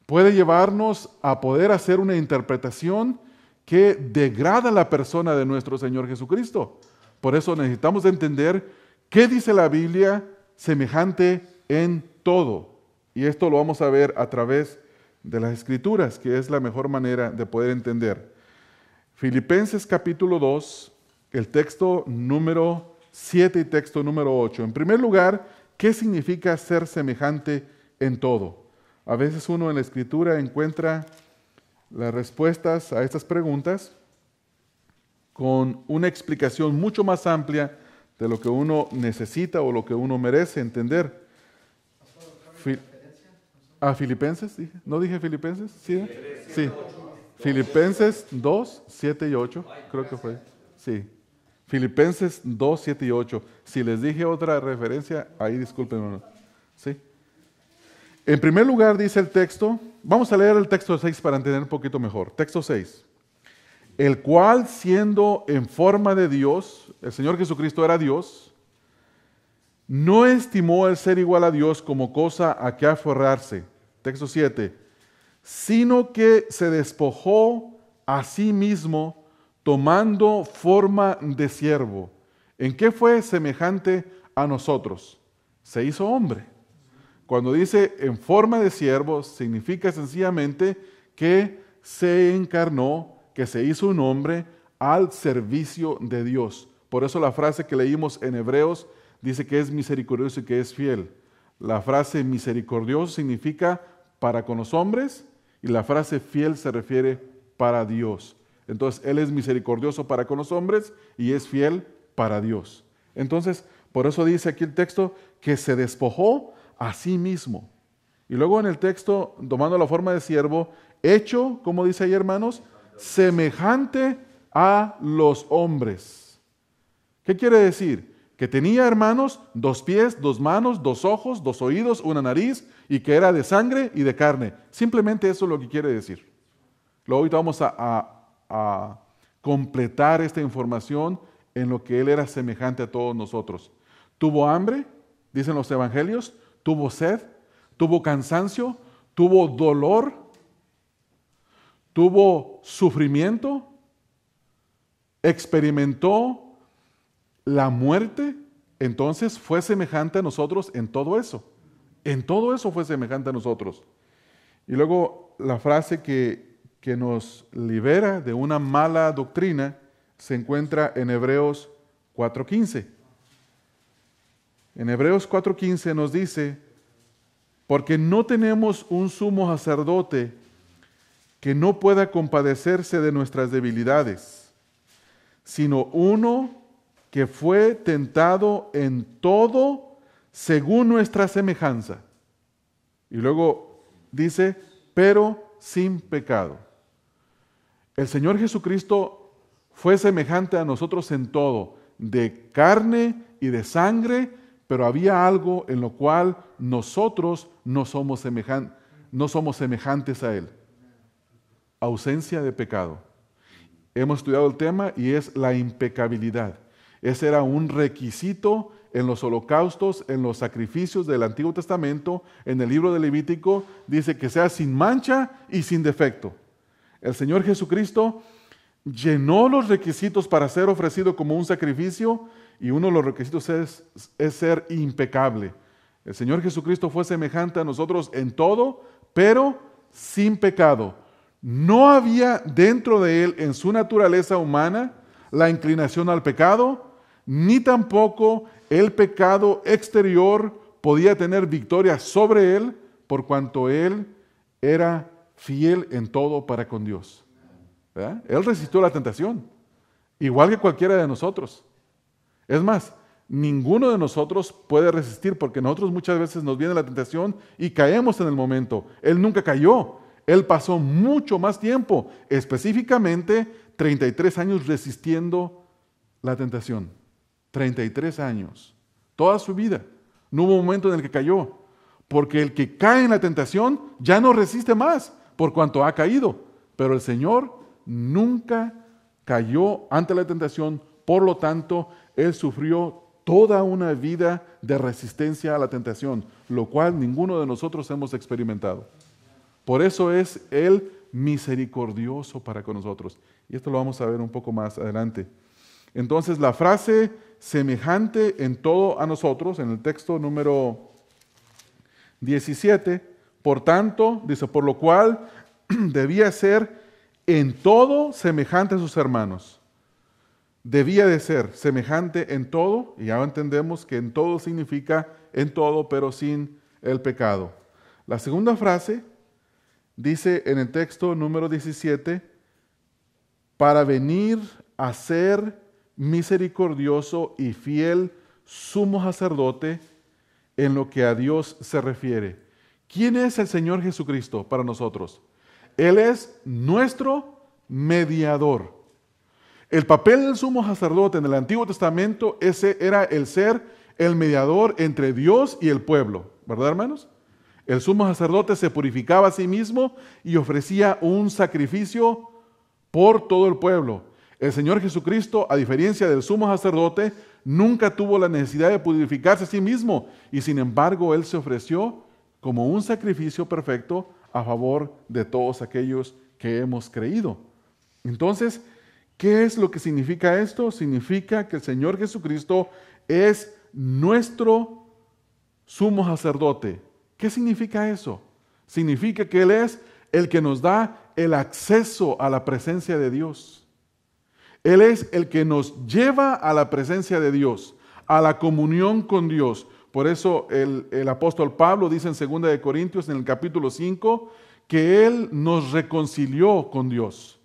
puede llevarnos a poder hacer una interpretación que degrada la persona de nuestro Señor Jesucristo. Por eso necesitamos entender qué dice la Biblia semejante en todo. Y esto lo vamos a ver a través de las Escrituras, que es la mejor manera de poder entender. Filipenses capítulo 2, el texto número 7 y texto número 8. En primer lugar, ¿qué significa ser semejante en todo? A veces uno en la escritura encuentra las respuestas a estas preguntas con una explicación mucho más amplia de lo que uno necesita o lo que uno merece entender. ¿A ah, Filipenses? ¿No dije Filipenses? Sí. sí. Filipenses 2, 7 y 8, creo que fue. Sí. Filipenses 2, 7 y 8. Si les dije otra referencia, ahí discúlpenme. ¿Sí? En primer lugar dice el texto, vamos a leer el texto 6 para entender un poquito mejor. Texto 6. El cual siendo en forma de Dios, el Señor Jesucristo era Dios, no estimó el ser igual a Dios como cosa a que aferrarse. Texto 7. Sino que se despojó a sí mismo tomando forma de siervo. ¿En qué fue semejante a nosotros? Se hizo hombre. Cuando dice en forma de siervo, significa sencillamente que se encarnó, que se hizo un hombre al servicio de Dios. Por eso la frase que leímos en Hebreos dice que es misericordioso y que es fiel. La frase misericordioso significa para con los hombres y la frase fiel se refiere para Dios. Entonces, Él es misericordioso para con los hombres y es fiel para Dios. Entonces, por eso dice aquí el texto que se despojó a sí mismo. Y luego en el texto, tomando la forma de siervo, hecho, como dice ahí hermanos, semejante a los hombres. ¿Qué quiere decir? Que tenía hermanos dos pies, dos manos, dos ojos, dos oídos, una nariz y que era de sangre y de carne. Simplemente eso es lo que quiere decir. Luego ahorita vamos a, a, a completar esta información en lo que Él era semejante a todos nosotros. Tuvo hambre, dicen los evangelios, tuvo sed, tuvo cansancio, tuvo dolor, tuvo sufrimiento, experimentó la muerte, entonces fue semejante a nosotros en todo eso. En todo eso fue semejante a nosotros. Y luego la frase que que nos libera de una mala doctrina se encuentra en Hebreos 4.15. En Hebreos 4.15 nos dice, porque no tenemos un sumo sacerdote que no pueda compadecerse de nuestras debilidades, sino uno que fue tentado en todo según nuestra semejanza. Y luego dice, pero sin pecado. El Señor Jesucristo fue semejante a nosotros en todo, de carne y de sangre, pero había algo en lo cual nosotros no somos, semejantes a Él. Ausencia de pecado. Hemos estudiado el tema y es la impecabilidad. Ese era un requisito en los holocaustos, en los sacrificios del Antiguo Testamento, en el libro de Levítico, dice que sea sin mancha y sin defecto. El Señor Jesucristo llenó los requisitos para ser ofrecido como un sacrificio y uno de los requisitos es, ser impecable. El Señor Jesucristo fue semejante a nosotros en todo, pero sin pecado. No había dentro de él, en su naturaleza humana, la inclinación al pecado, ni tampoco el pecado exterior podía tener victoria sobre él, por cuanto él era fiel en todo para con Dios. Él resistió la tentación, igual que cualquiera de nosotros. Es más, ninguno de nosotros puede resistir porque nosotros muchas veces nos viene la tentación y caemos en el momento. Él nunca cayó, él pasó mucho más tiempo, específicamente 33 años resistiendo la tentación. 33 años, toda su vida. No hubo un momento en el que cayó, porque el que cae en la tentación ya no resiste más por cuanto ha caído. Pero el Señor nunca cayó ante la tentación, por lo tanto, Él sufrió toda una vida de resistencia a la tentación, lo cual ninguno de nosotros hemos experimentado. Por eso es Él misericordioso para con nosotros. Y esto lo vamos a ver un poco más adelante. Entonces, la frase semejante en todo a nosotros, en el texto número 17, por tanto, dice, por lo cual debía ser en todo semejante a sus hermanos. Debía de ser semejante en todo, y ahora entendemos que en todo significa en todo, pero sin el pecado. La segunda frase dice en el texto número 17, para venir a ser misericordioso y fiel sumo sacerdote en lo que a Dios se refiere. ¿Quién es el Señor Jesucristo para nosotros? Él es nuestro mediador. El papel del sumo sacerdote en el Antiguo Testamento ese era el ser el mediador entre Dios y el pueblo, ¿verdad, hermanos? El sumo sacerdote se purificaba a sí mismo y ofrecía un sacrificio por todo el pueblo. El Señor Jesucristo, a diferencia del sumo sacerdote, nunca tuvo la necesidad de purificarse a sí mismo y sin embargo Él se ofreció como un sacrificio perfecto a favor de todos aquellos que hemos creído. Entonces, ¿qué es lo que significa esto? Significa que el Señor Jesucristo es nuestro sumo sacerdote. ¿Qué significa eso? Significa que Él es el que nos da el acceso a la presencia de Dios. Él es el que nos lleva a la presencia de Dios, a la comunión con Dios, por eso el, apóstol Pablo dice en 2 de Corintios, en el capítulo 5, que Él nos reconcilió con Dios,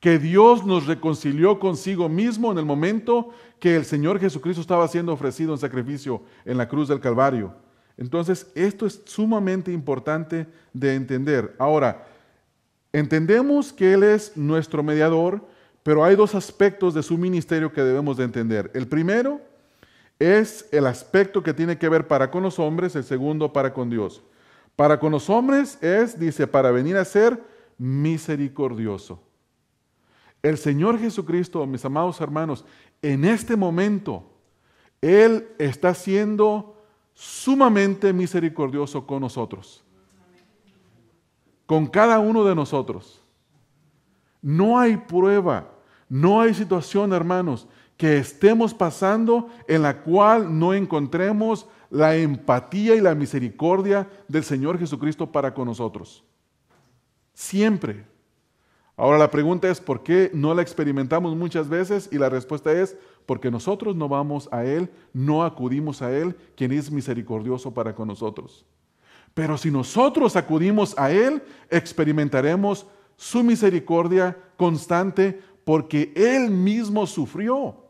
que Dios nos reconcilió consigo mismo en el momento que el Señor Jesucristo estaba siendo ofrecido en sacrificio en la cruz del Calvario. Entonces, esto es sumamente importante de entender. Ahora, entendemos que Él es nuestro mediador, pero hay dos aspectos de su ministerio que debemos de entender. El primero es el aspecto que tiene que ver para con los hombres, el segundo para con Dios. Para con los hombres es, dice, para venir a ser misericordioso. El Señor Jesucristo, mis amados hermanos, en este momento, Él está siendo sumamente misericordioso con nosotros, con cada uno de nosotros. No hay prueba, no hay situación, hermanos, que estemos pasando en la cual no encontremos la empatía y la misericordia del Señor Jesucristo para con nosotros. Siempre. Ahora la pregunta es, ¿por qué no la experimentamos muchas veces? Y la respuesta es, porque nosotros no vamos a Él, no acudimos a Él, quien es misericordioso para con nosotros. Pero si nosotros acudimos a Él, experimentaremos su misericordia constante porque Él mismo sufrió.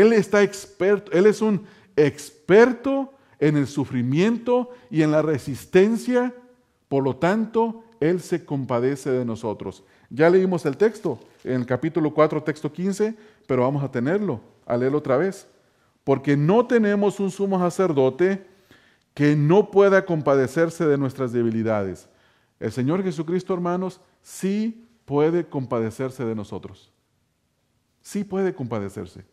Él está experto, Él es un experto en el sufrimiento y en la resistencia. Por lo tanto, Él se compadece de nosotros. Ya leímos el texto en el capítulo 4, texto 15, pero vamos a tenerlo, a leerlo otra vez. Porque no tenemos un sumo sacerdote que no pueda compadecerse de nuestras debilidades. El Señor Jesucristo, hermanos, sí puede compadecerse de nosotros. Sí puede compadecerse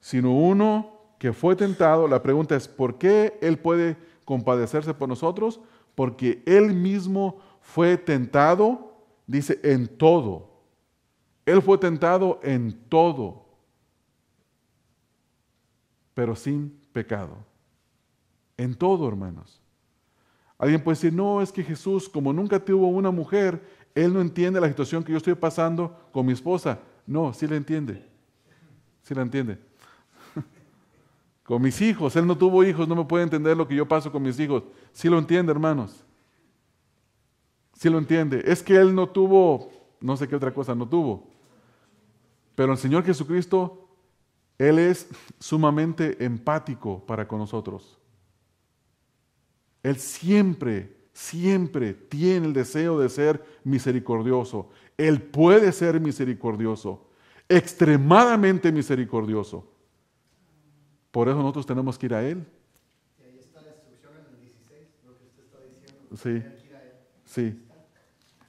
sino uno que fue tentado. La pregunta es, ¿por qué Él puede compadecerse por nosotros? Porque Él mismo fue tentado, dice, en todo. Él fue tentado en todo, pero sin pecado. En todo, hermanos. Alguien puede decir, no, es que Jesús, como nunca tuvo una mujer, Él no entiende la situación que yo estoy pasando con mi esposa. No, sí la entiende. Sí la entiende con mis hijos. Él no tuvo hijos, no me puede entender lo que yo paso con mis hijos. Sí lo entiende, hermanos. Sí lo entiende. Es que él no tuvo, no sé qué otra cosa no tuvo. Pero el Señor Jesucristo, Él es sumamente empático para con nosotros. Él siempre, siempre tiene el deseo de ser misericordioso. Él puede ser misericordioso, extremadamente misericordioso. Por eso nosotros tenemos que ir a Él. Y ahí está la instrucción en el 16, lo que usted está diciendo. Sí. Sí.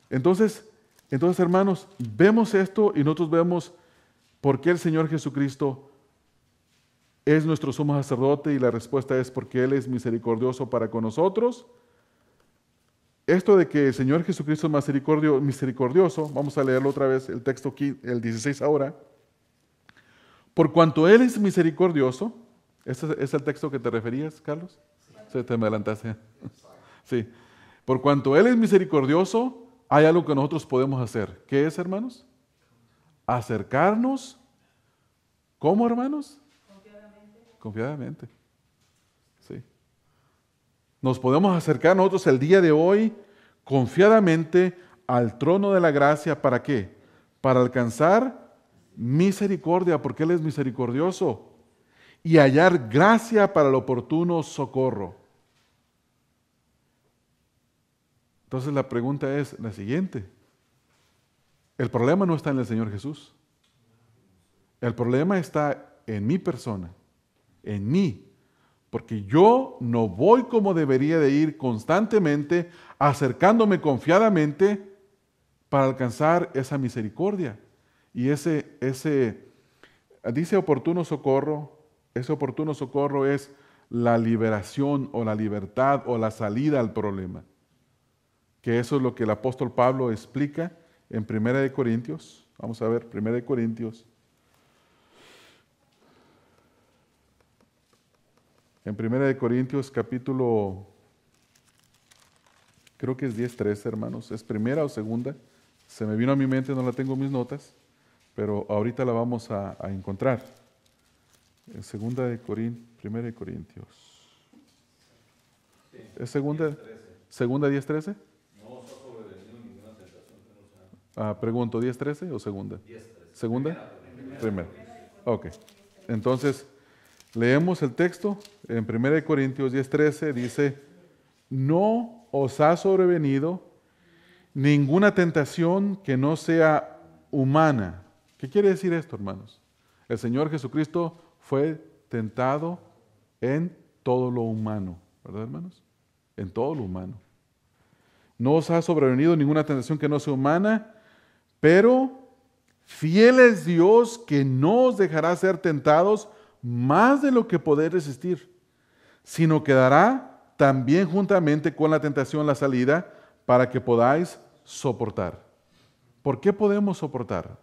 Entonces, entonces, hermanos, vemos esto y nosotros vemos por qué el Señor Jesucristo es nuestro sumo sacerdote y la respuesta es porque Él es misericordioso para con nosotros. Esto de que el Señor Jesucristo es misericordioso, vamos a leerlo otra vez, el texto aquí, el 16 ahora. Por cuanto Él es misericordioso, es el texto que te referías, Carlos? Sí. Se te adelantaste. Sí. Por cuanto Él es misericordioso, hay algo que nosotros podemos hacer. ¿Qué es, hermanos? Acercarnos. ¿Cómo, hermanos? Confiadamente. Confiadamente. Sí. Nos podemos acercar nosotros el día de hoy confiadamente al trono de la gracia. ¿Para qué? Para alcanzar misericordia, porque Él es misericordioso y hallar gracia para el oportuno socorro. Entonces la pregunta es la siguiente. El problema no está en el Señor Jesús. El problema está en mi persona, en mí, porque yo no voy como debería de ir constantemente, acercándome confiadamente para alcanzar esa misericordia y ese, ese, dice oportuno socorro, ese oportuno socorro es la liberación o la libertad o la salida al problema. Que eso es lo que el apóstol Pablo explica en Primera de Corintios. Vamos a ver, Primera de Corintios. En Primera de Corintios capítulo creo que es 13, hermanos. ¿Es primera o segunda? Se me vino a mi mente, no la tengo en mis notas, pero ahorita la vamos a encontrar. En segunda de Corintios, primera de Corintios. ¿Es segunda? 10:13? No ¿Segunda 10, 13? ninguna tentación ah, pregunto, ¿10.13 o segunda? 10.13. ¿Segunda? Primera. primera. Ok. Entonces, leemos el texto en 1 Corintios 10:13 dice, no os ha sobrevenido ninguna tentación que no sea humana. ¿Qué quiere decir esto, hermanos? El Señor Jesucristo fue tentado en todo lo humano, ¿verdad hermanos? En todo lo humano. No os ha sobrevenido ninguna tentación que no sea humana, pero fiel es Dios que no os dejará ser tentados más de lo que podéis resistir, sino que dará también juntamente con la tentación la salida para que podáis soportar. ¿Por qué podemos soportar?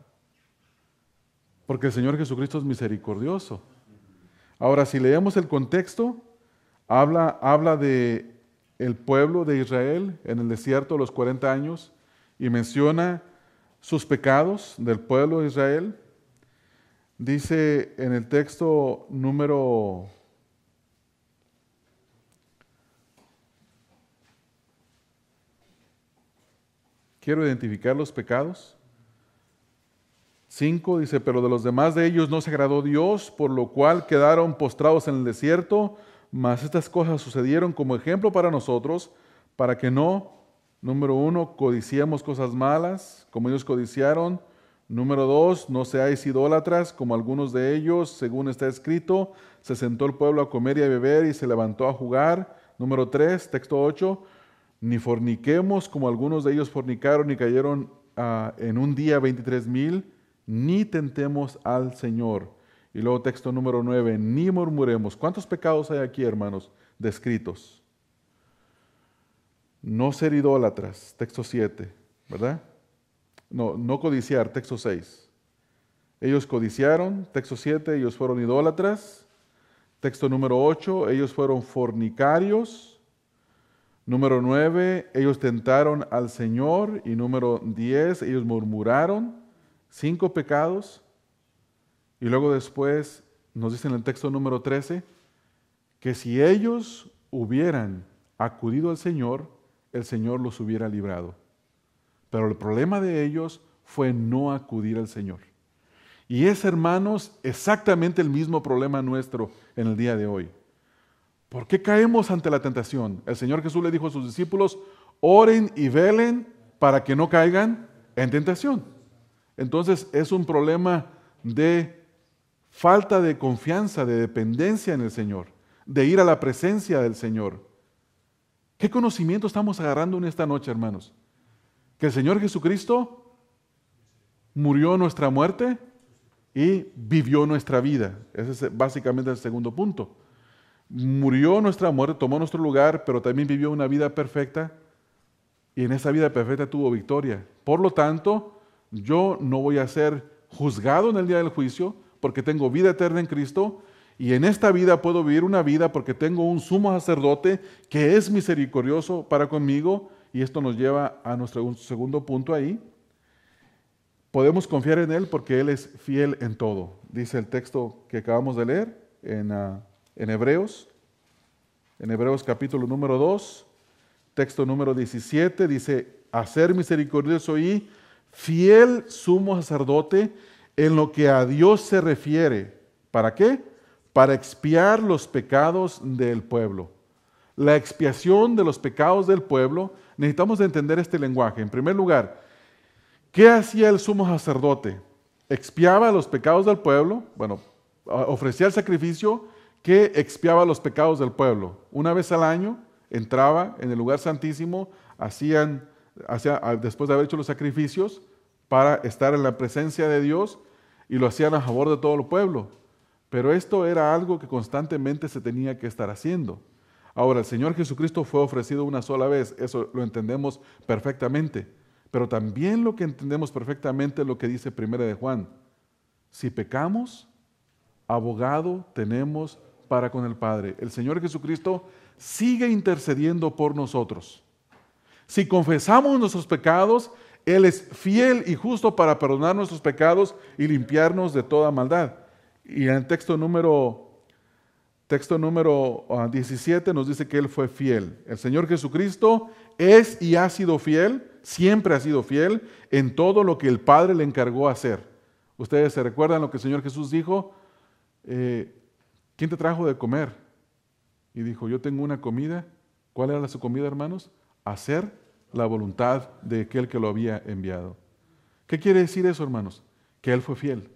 porque el Señor Jesucristo es misericordioso. Ahora, si leemos el contexto, habla, habla de el pueblo de Israel en el desierto los 40 años y menciona sus pecados del pueblo de Israel. Dice en el texto número Quiero identificar los pecados. 5 dice, pero de los demás de ellos no se agradó Dios, por lo cual quedaron postrados en el desierto, mas estas cosas sucedieron como ejemplo para nosotros, para que no, número uno, codiciemos cosas malas, como ellos codiciaron, número dos, no seáis idólatras, como algunos de ellos, según está escrito, se sentó el pueblo a comer y a beber y se levantó a jugar, número tres, texto 8, ni forniquemos, como algunos de ellos fornicaron y cayeron ah, en un día 23 mil, ni tentemos al Señor. Y luego texto número 9, ni murmuremos. ¿Cuántos pecados hay aquí, hermanos, descritos? No ser idólatras, texto 7, ¿verdad? No, no codiciar, texto 6. Ellos codiciaron, texto 7, ellos fueron idólatras. Texto número 8, ellos fueron fornicarios. Número 9, ellos tentaron al Señor. Y número 10, ellos murmuraron cinco pecados y luego después nos dice en el texto número 13 que si ellos hubieran acudido al Señor, el Señor los hubiera librado. Pero el problema de ellos fue no acudir al Señor. Y es, hermanos, exactamente el mismo problema nuestro en el día de hoy. ¿Por qué caemos ante la tentación? El Señor Jesús le dijo a sus discípulos, oren y velen para que no caigan en tentación. Entonces es un problema de falta de confianza, de dependencia en el Señor, de ir a la presencia del Señor. ¿Qué conocimiento estamos agarrando en esta noche, hermanos? Que el Señor Jesucristo murió nuestra muerte y vivió nuestra vida. Ese es básicamente el segundo punto. Murió nuestra muerte, tomó nuestro lugar, pero también vivió una vida perfecta y en esa vida perfecta tuvo victoria. Por lo tanto, yo no voy a ser juzgado en el día del juicio porque tengo vida eterna en Cristo y en esta vida puedo vivir una vida porque tengo un sumo sacerdote que es misericordioso para conmigo y esto nos lleva a nuestro segundo punto ahí. Podemos confiar en Él porque Él es fiel en todo, dice el texto que acabamos de leer en, ah, Hebreos, en Hebreos capítulo número 2, texto número 17, dice, hacer misericordioso y fiel sumo sacerdote en lo que a Dios se refiere. ¿Para qué? Para expiar los pecados del pueblo. La expiación de los pecados del pueblo, necesitamos entender este lenguaje. En primer lugar, ¿qué hacía el sumo sacerdote? Expiaba los pecados del pueblo, bueno, ofrecía el sacrificio que expiaba los pecados del pueblo. Una vez al año entraba en el lugar santísimo, hacían Ah, después de haber hecho los sacrificios, para estar en la presencia de Dios y lo hacían a favor de todo el pueblo. Pero esto era algo que constantemente se tenía que estar haciendo. Ahora, el Señor Jesucristo fue ofrecido una sola vez, eso lo entendemos perfectamente. Pero también lo que entendemos perfectamente es lo que dice Primera de Juan. Si pecamos, abogado tenemos para con el Padre. El Señor Jesucristo sigue intercediendo por nosotros. Si confesamos nuestros pecados, Él es fiel y justo para perdonar nuestros pecados y limpiarnos de toda maldad. Y en el texto número, texto número 17 ah, nos dice que Él fue fiel. El Señor Jesucristo es y ha sido fiel, siempre ha sido fiel en todo lo que el Padre le encargó hacer. Ustedes se recuerdan lo que el Señor Jesús dijo, eh, ¿quién te trajo de comer? Y dijo, yo tengo una comida. ¿Cuál era su comida, hermanos? hacer la voluntad de aquel que lo había enviado. ¿Qué quiere decir eso, hermanos? Que Él fue fiel.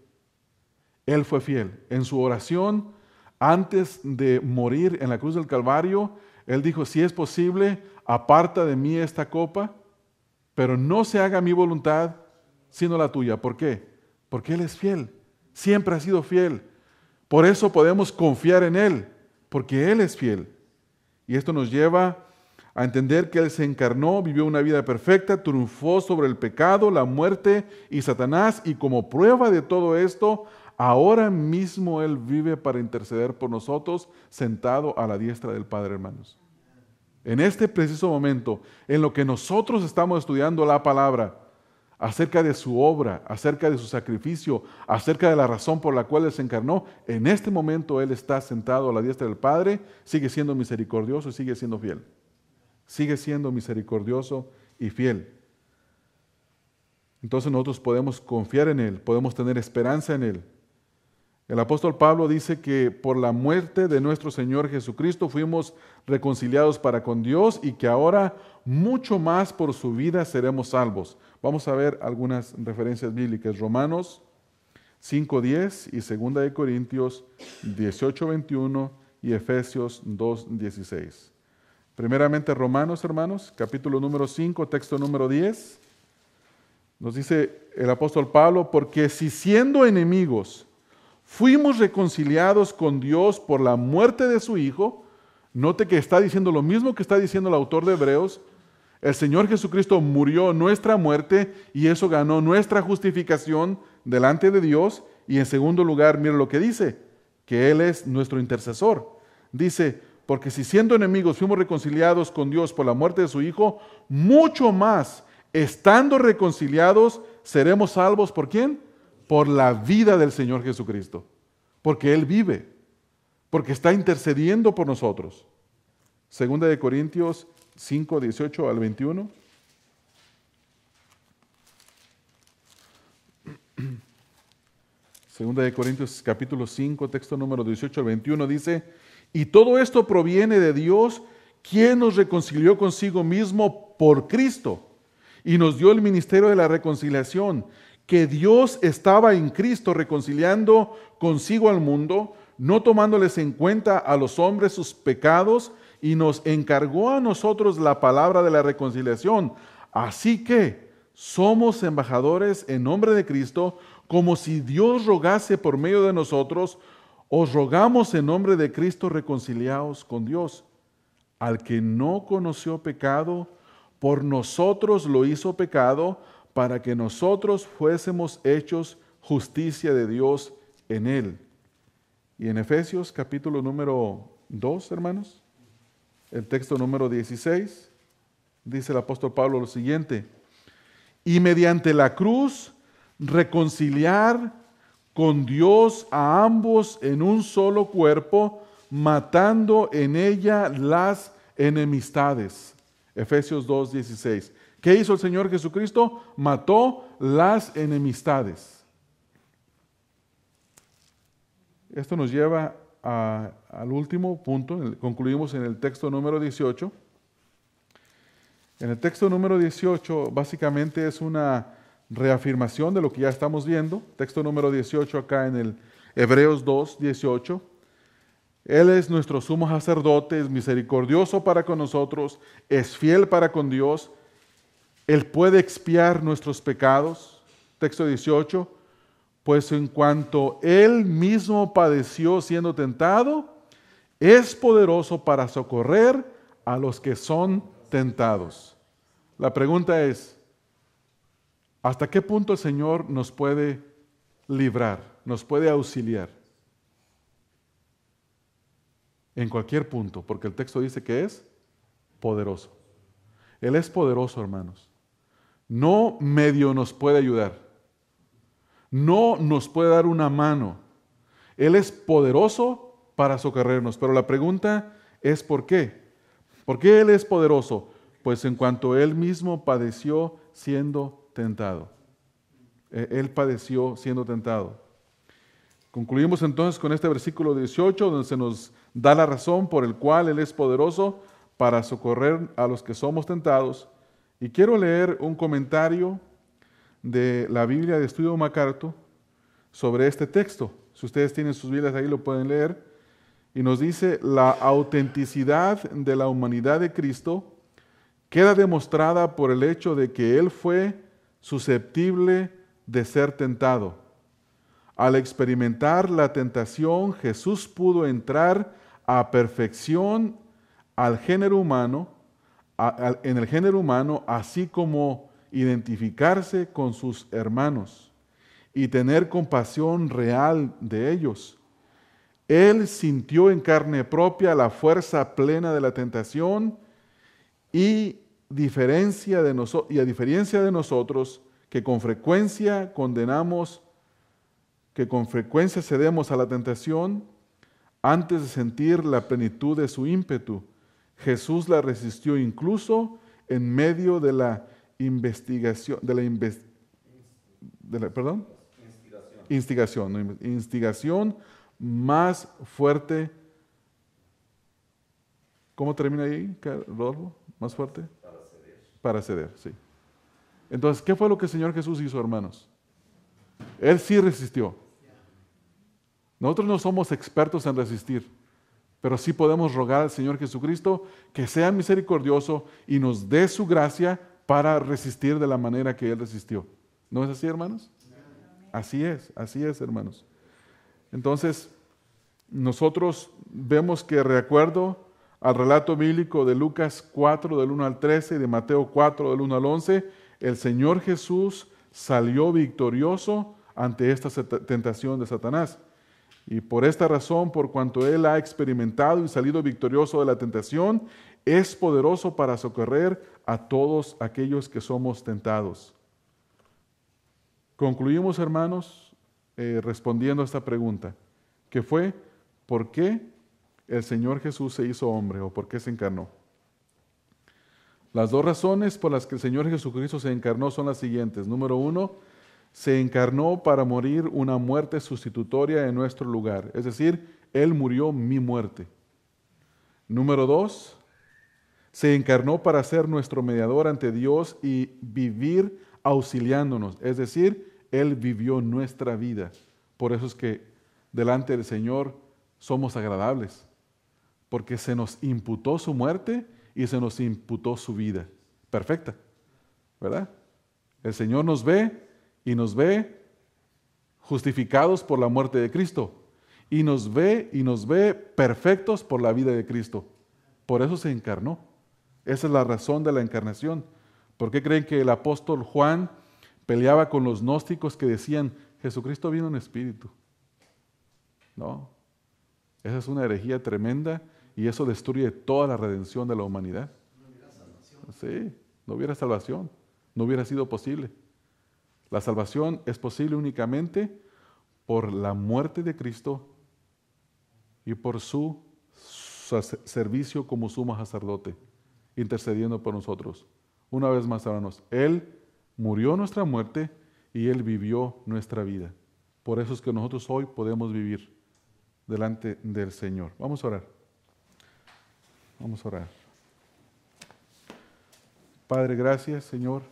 Él fue fiel. En su oración, antes de morir en la cruz del Calvario, Él dijo, si es posible, aparta de mí esta copa, pero no se haga mi voluntad, sino la tuya. ¿Por qué? Porque Él es fiel. Siempre ha sido fiel. Por eso podemos confiar en Él, porque Él es fiel. Y esto nos lleva a entender que Él se encarnó, vivió una vida perfecta, triunfó sobre el pecado, la muerte y Satanás, y como prueba de todo esto, ahora mismo Él vive para interceder por nosotros sentado a la diestra del Padre, hermanos. En este preciso momento, en lo que nosotros estamos estudiando la palabra, acerca de su obra, acerca de su sacrificio, acerca de la razón por la cual Él se encarnó, en este momento Él está sentado a la diestra del Padre, sigue siendo misericordioso y sigue siendo fiel sigue siendo misericordioso y fiel. Entonces nosotros podemos confiar en Él, podemos tener esperanza en Él. El apóstol Pablo dice que por la muerte de nuestro Señor Jesucristo fuimos reconciliados para con Dios y que ahora mucho más por su vida seremos salvos. Vamos a ver algunas referencias bíblicas. Romanos 5.10 y 2 de Corintios 18.21 y Efesios 2.16. Primeramente Romanos, hermanos, capítulo número 5, texto número 10. Nos dice el apóstol Pablo, porque si siendo enemigos fuimos reconciliados con Dios por la muerte de su Hijo, note que está diciendo lo mismo que está diciendo el autor de Hebreos, el Señor Jesucristo murió nuestra muerte y eso ganó nuestra justificación delante de Dios. Y en segundo lugar, mire lo que dice, que Él es nuestro intercesor. Dice, porque si siendo enemigos fuimos reconciliados con Dios por la muerte de su Hijo, mucho más, estando reconciliados, seremos salvos por quién? Por la vida del Señor Jesucristo. Porque Él vive, porque está intercediendo por nosotros. Segunda de Corintios 5, 18 al 21. Segunda de Corintios capítulo 5, texto número 18 al 21 dice, y todo esto proviene de Dios, quien nos reconcilió consigo mismo por Cristo y nos dio el ministerio de la reconciliación, que Dios estaba en Cristo reconciliando consigo al mundo, no tomándoles en cuenta a los hombres sus pecados, y nos encargó a nosotros la palabra de la reconciliación. Así que somos embajadores en nombre de Cristo, como si Dios rogase por medio de nosotros, os rogamos en nombre de Cristo reconciliados con Dios, al que no conoció pecado, por nosotros lo hizo pecado, para que nosotros fuésemos hechos justicia de Dios en él. Y en Efesios capítulo número 2, hermanos, el texto número 16, dice el apóstol Pablo lo siguiente, y mediante la cruz reconciliar con Dios a ambos en un solo cuerpo, matando en ella las enemistades. Efesios 2:16. ¿Qué hizo el Señor Jesucristo? Mató las enemistades. Esto nos lleva al último punto, concluimos en el texto número 18. En el texto número 18 básicamente es una reafirmación de lo que ya estamos viendo, texto número 18 acá en el Hebreos 2, 18. Él es nuestro sumo sacerdote, es misericordioso para con nosotros, es fiel para con Dios, Él puede expiar nuestros pecados. Texto 18, pues en cuanto Él mismo padeció siendo tentado, es poderoso para socorrer a los que son tentados. La pregunta es, ¿Hasta qué punto el Señor nos puede librar, nos puede auxiliar? En cualquier punto, porque el texto dice que es poderoso. Él es poderoso, hermanos. No medio nos puede ayudar. No nos puede dar una mano. Él es poderoso para socorrernos. Pero la pregunta es ¿por qué? ¿Por qué Él es poderoso? Pues en cuanto Él mismo padeció siendo tentado. E-, él padeció siendo tentado. Concluimos entonces con este versículo 18, donde se nos da la razón por el cual Él es poderoso para socorrer a los que somos tentados. Y quiero leer un comentario de la Biblia de Estudio Macarto sobre este texto. Si ustedes tienen sus Biblias ahí, lo pueden leer. Y nos dice, la autenticidad de la humanidad de Cristo queda demostrada por el hecho de que Él fue susceptible de ser tentado. Al experimentar la tentación, Jesús pudo entrar a perfección al género humano, en el género humano, así como identificarse con sus hermanos y tener compasión real de ellos. Él sintió en carne propia la fuerza plena de la tentación y diferencia de y a diferencia de nosotros, que con frecuencia condenamos, que con frecuencia cedemos a la tentación, antes de sentir la plenitud de su ímpetu, Jesús la resistió incluso en medio de la investigación, de la, investigación, perdón, instigación, instigación, más fuerte. ¿Cómo termina ahí, Rodolfo? ¿Más fuerte? para ceder, sí. Entonces, ¿qué fue lo que el Señor Jesús hizo, hermanos? Él sí resistió. Nosotros no somos expertos en resistir, pero sí podemos rogar al Señor Jesucristo que sea misericordioso y nos dé su gracia para resistir de la manera que Él resistió. ¿No es así, hermanos? Así es, así es, hermanos. Entonces, nosotros vemos que, recuerdo al relato bíblico de Lucas 4 del 1 al 13 y de Mateo 4 del 1 al 11, el Señor Jesús salió victorioso ante esta tentación de Satanás. Y por esta razón, por cuanto Él ha experimentado y salido victorioso de la tentación, es poderoso para socorrer a todos aquellos que somos tentados. Concluimos, hermanos, eh, respondiendo a esta pregunta, que fue, ¿por qué el Señor Jesús se hizo hombre o por qué se encarnó. Las dos razones por las que el Señor Jesucristo se encarnó son las siguientes. Número uno, se encarnó para morir una muerte sustitutoria en nuestro lugar. Es decir, Él murió mi muerte. Número dos, se encarnó para ser nuestro mediador ante Dios y vivir auxiliándonos. Es decir, Él vivió nuestra vida. Por eso es que delante del Señor somos agradables porque se nos imputó su muerte y se nos imputó su vida. Perfecta, ¿verdad? El Señor nos ve y nos ve justificados por la muerte de Cristo y nos ve y nos ve perfectos por la vida de Cristo. Por eso se encarnó. Esa es la razón de la encarnación. ¿Por qué creen que el apóstol Juan peleaba con los gnósticos que decían, Jesucristo vino en espíritu? No. Esa es una herejía tremenda y eso destruye toda la redención de la humanidad. No hubiera salvación. Sí, no hubiera salvación, no hubiera sido posible. La salvación es posible únicamente por la muerte de Cristo y por su servicio como sumo sacerdote, intercediendo por nosotros. Una vez más, hermanos, Él murió nuestra muerte y Él vivió nuestra vida. Por eso es que nosotros hoy podemos vivir delante del Señor. Vamos a orar. Vamos a orar. Padre, gracias, Señor.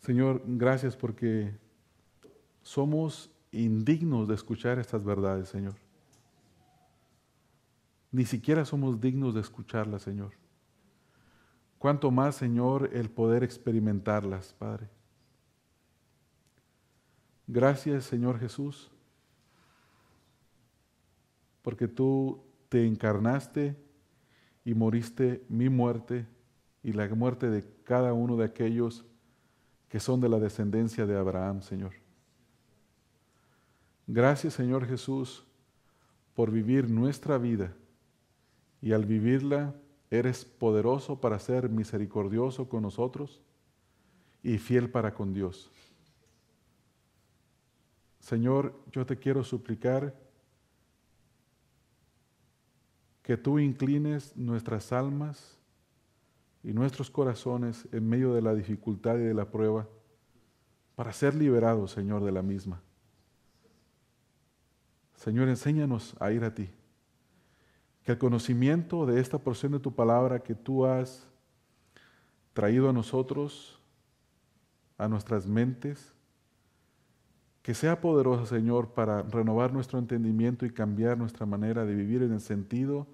Señor, gracias porque somos indignos de escuchar estas verdades, Señor. Ni siquiera somos dignos de escucharlas, Señor. Cuanto más, Señor, el poder experimentarlas, Padre. Gracias, Señor Jesús porque tú te encarnaste y moriste mi muerte y la muerte de cada uno de aquellos que son de la descendencia de Abraham, Señor. Gracias, Señor Jesús, por vivir nuestra vida y al vivirla eres poderoso para ser misericordioso con nosotros y fiel para con Dios. Señor, yo te quiero suplicar que tú inclines nuestras almas y nuestros corazones en medio de la dificultad y de la prueba para ser liberados, Señor, de la misma. Señor, enséñanos a ir a ti. Que el conocimiento de esta porción de tu palabra que tú has traído a nosotros, a nuestras mentes, que sea poderosa, Señor, para renovar nuestro entendimiento y cambiar nuestra manera de vivir en el sentido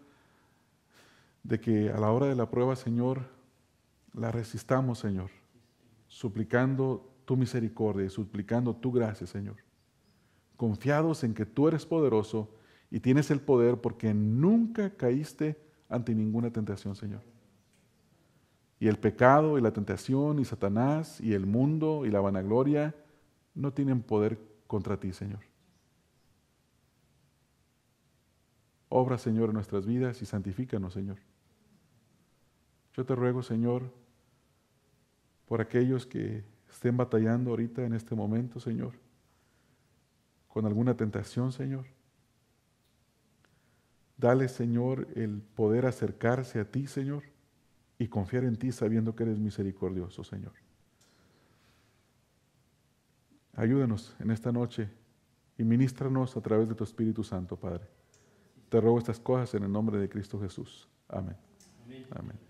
de que a la hora de la prueba, Señor, la resistamos, Señor, suplicando tu misericordia y suplicando tu gracia, Señor. Confiados en que tú eres poderoso y tienes el poder porque nunca caíste ante ninguna tentación, Señor. Y el pecado y la tentación y Satanás y el mundo y la vanagloria no tienen poder contra ti, Señor. Obra, Señor, en nuestras vidas y santifícanos, Señor. Yo te ruego, Señor, por aquellos que estén batallando ahorita en este momento, Señor, con alguna tentación, Señor. Dale, Señor, el poder acercarse a ti, Señor, y confiar en ti sabiendo que eres misericordioso, Señor. Ayúdanos en esta noche y ministranos a través de tu Espíritu Santo, Padre. Te ruego estas cosas en el nombre de Cristo Jesús. Amén. Amén.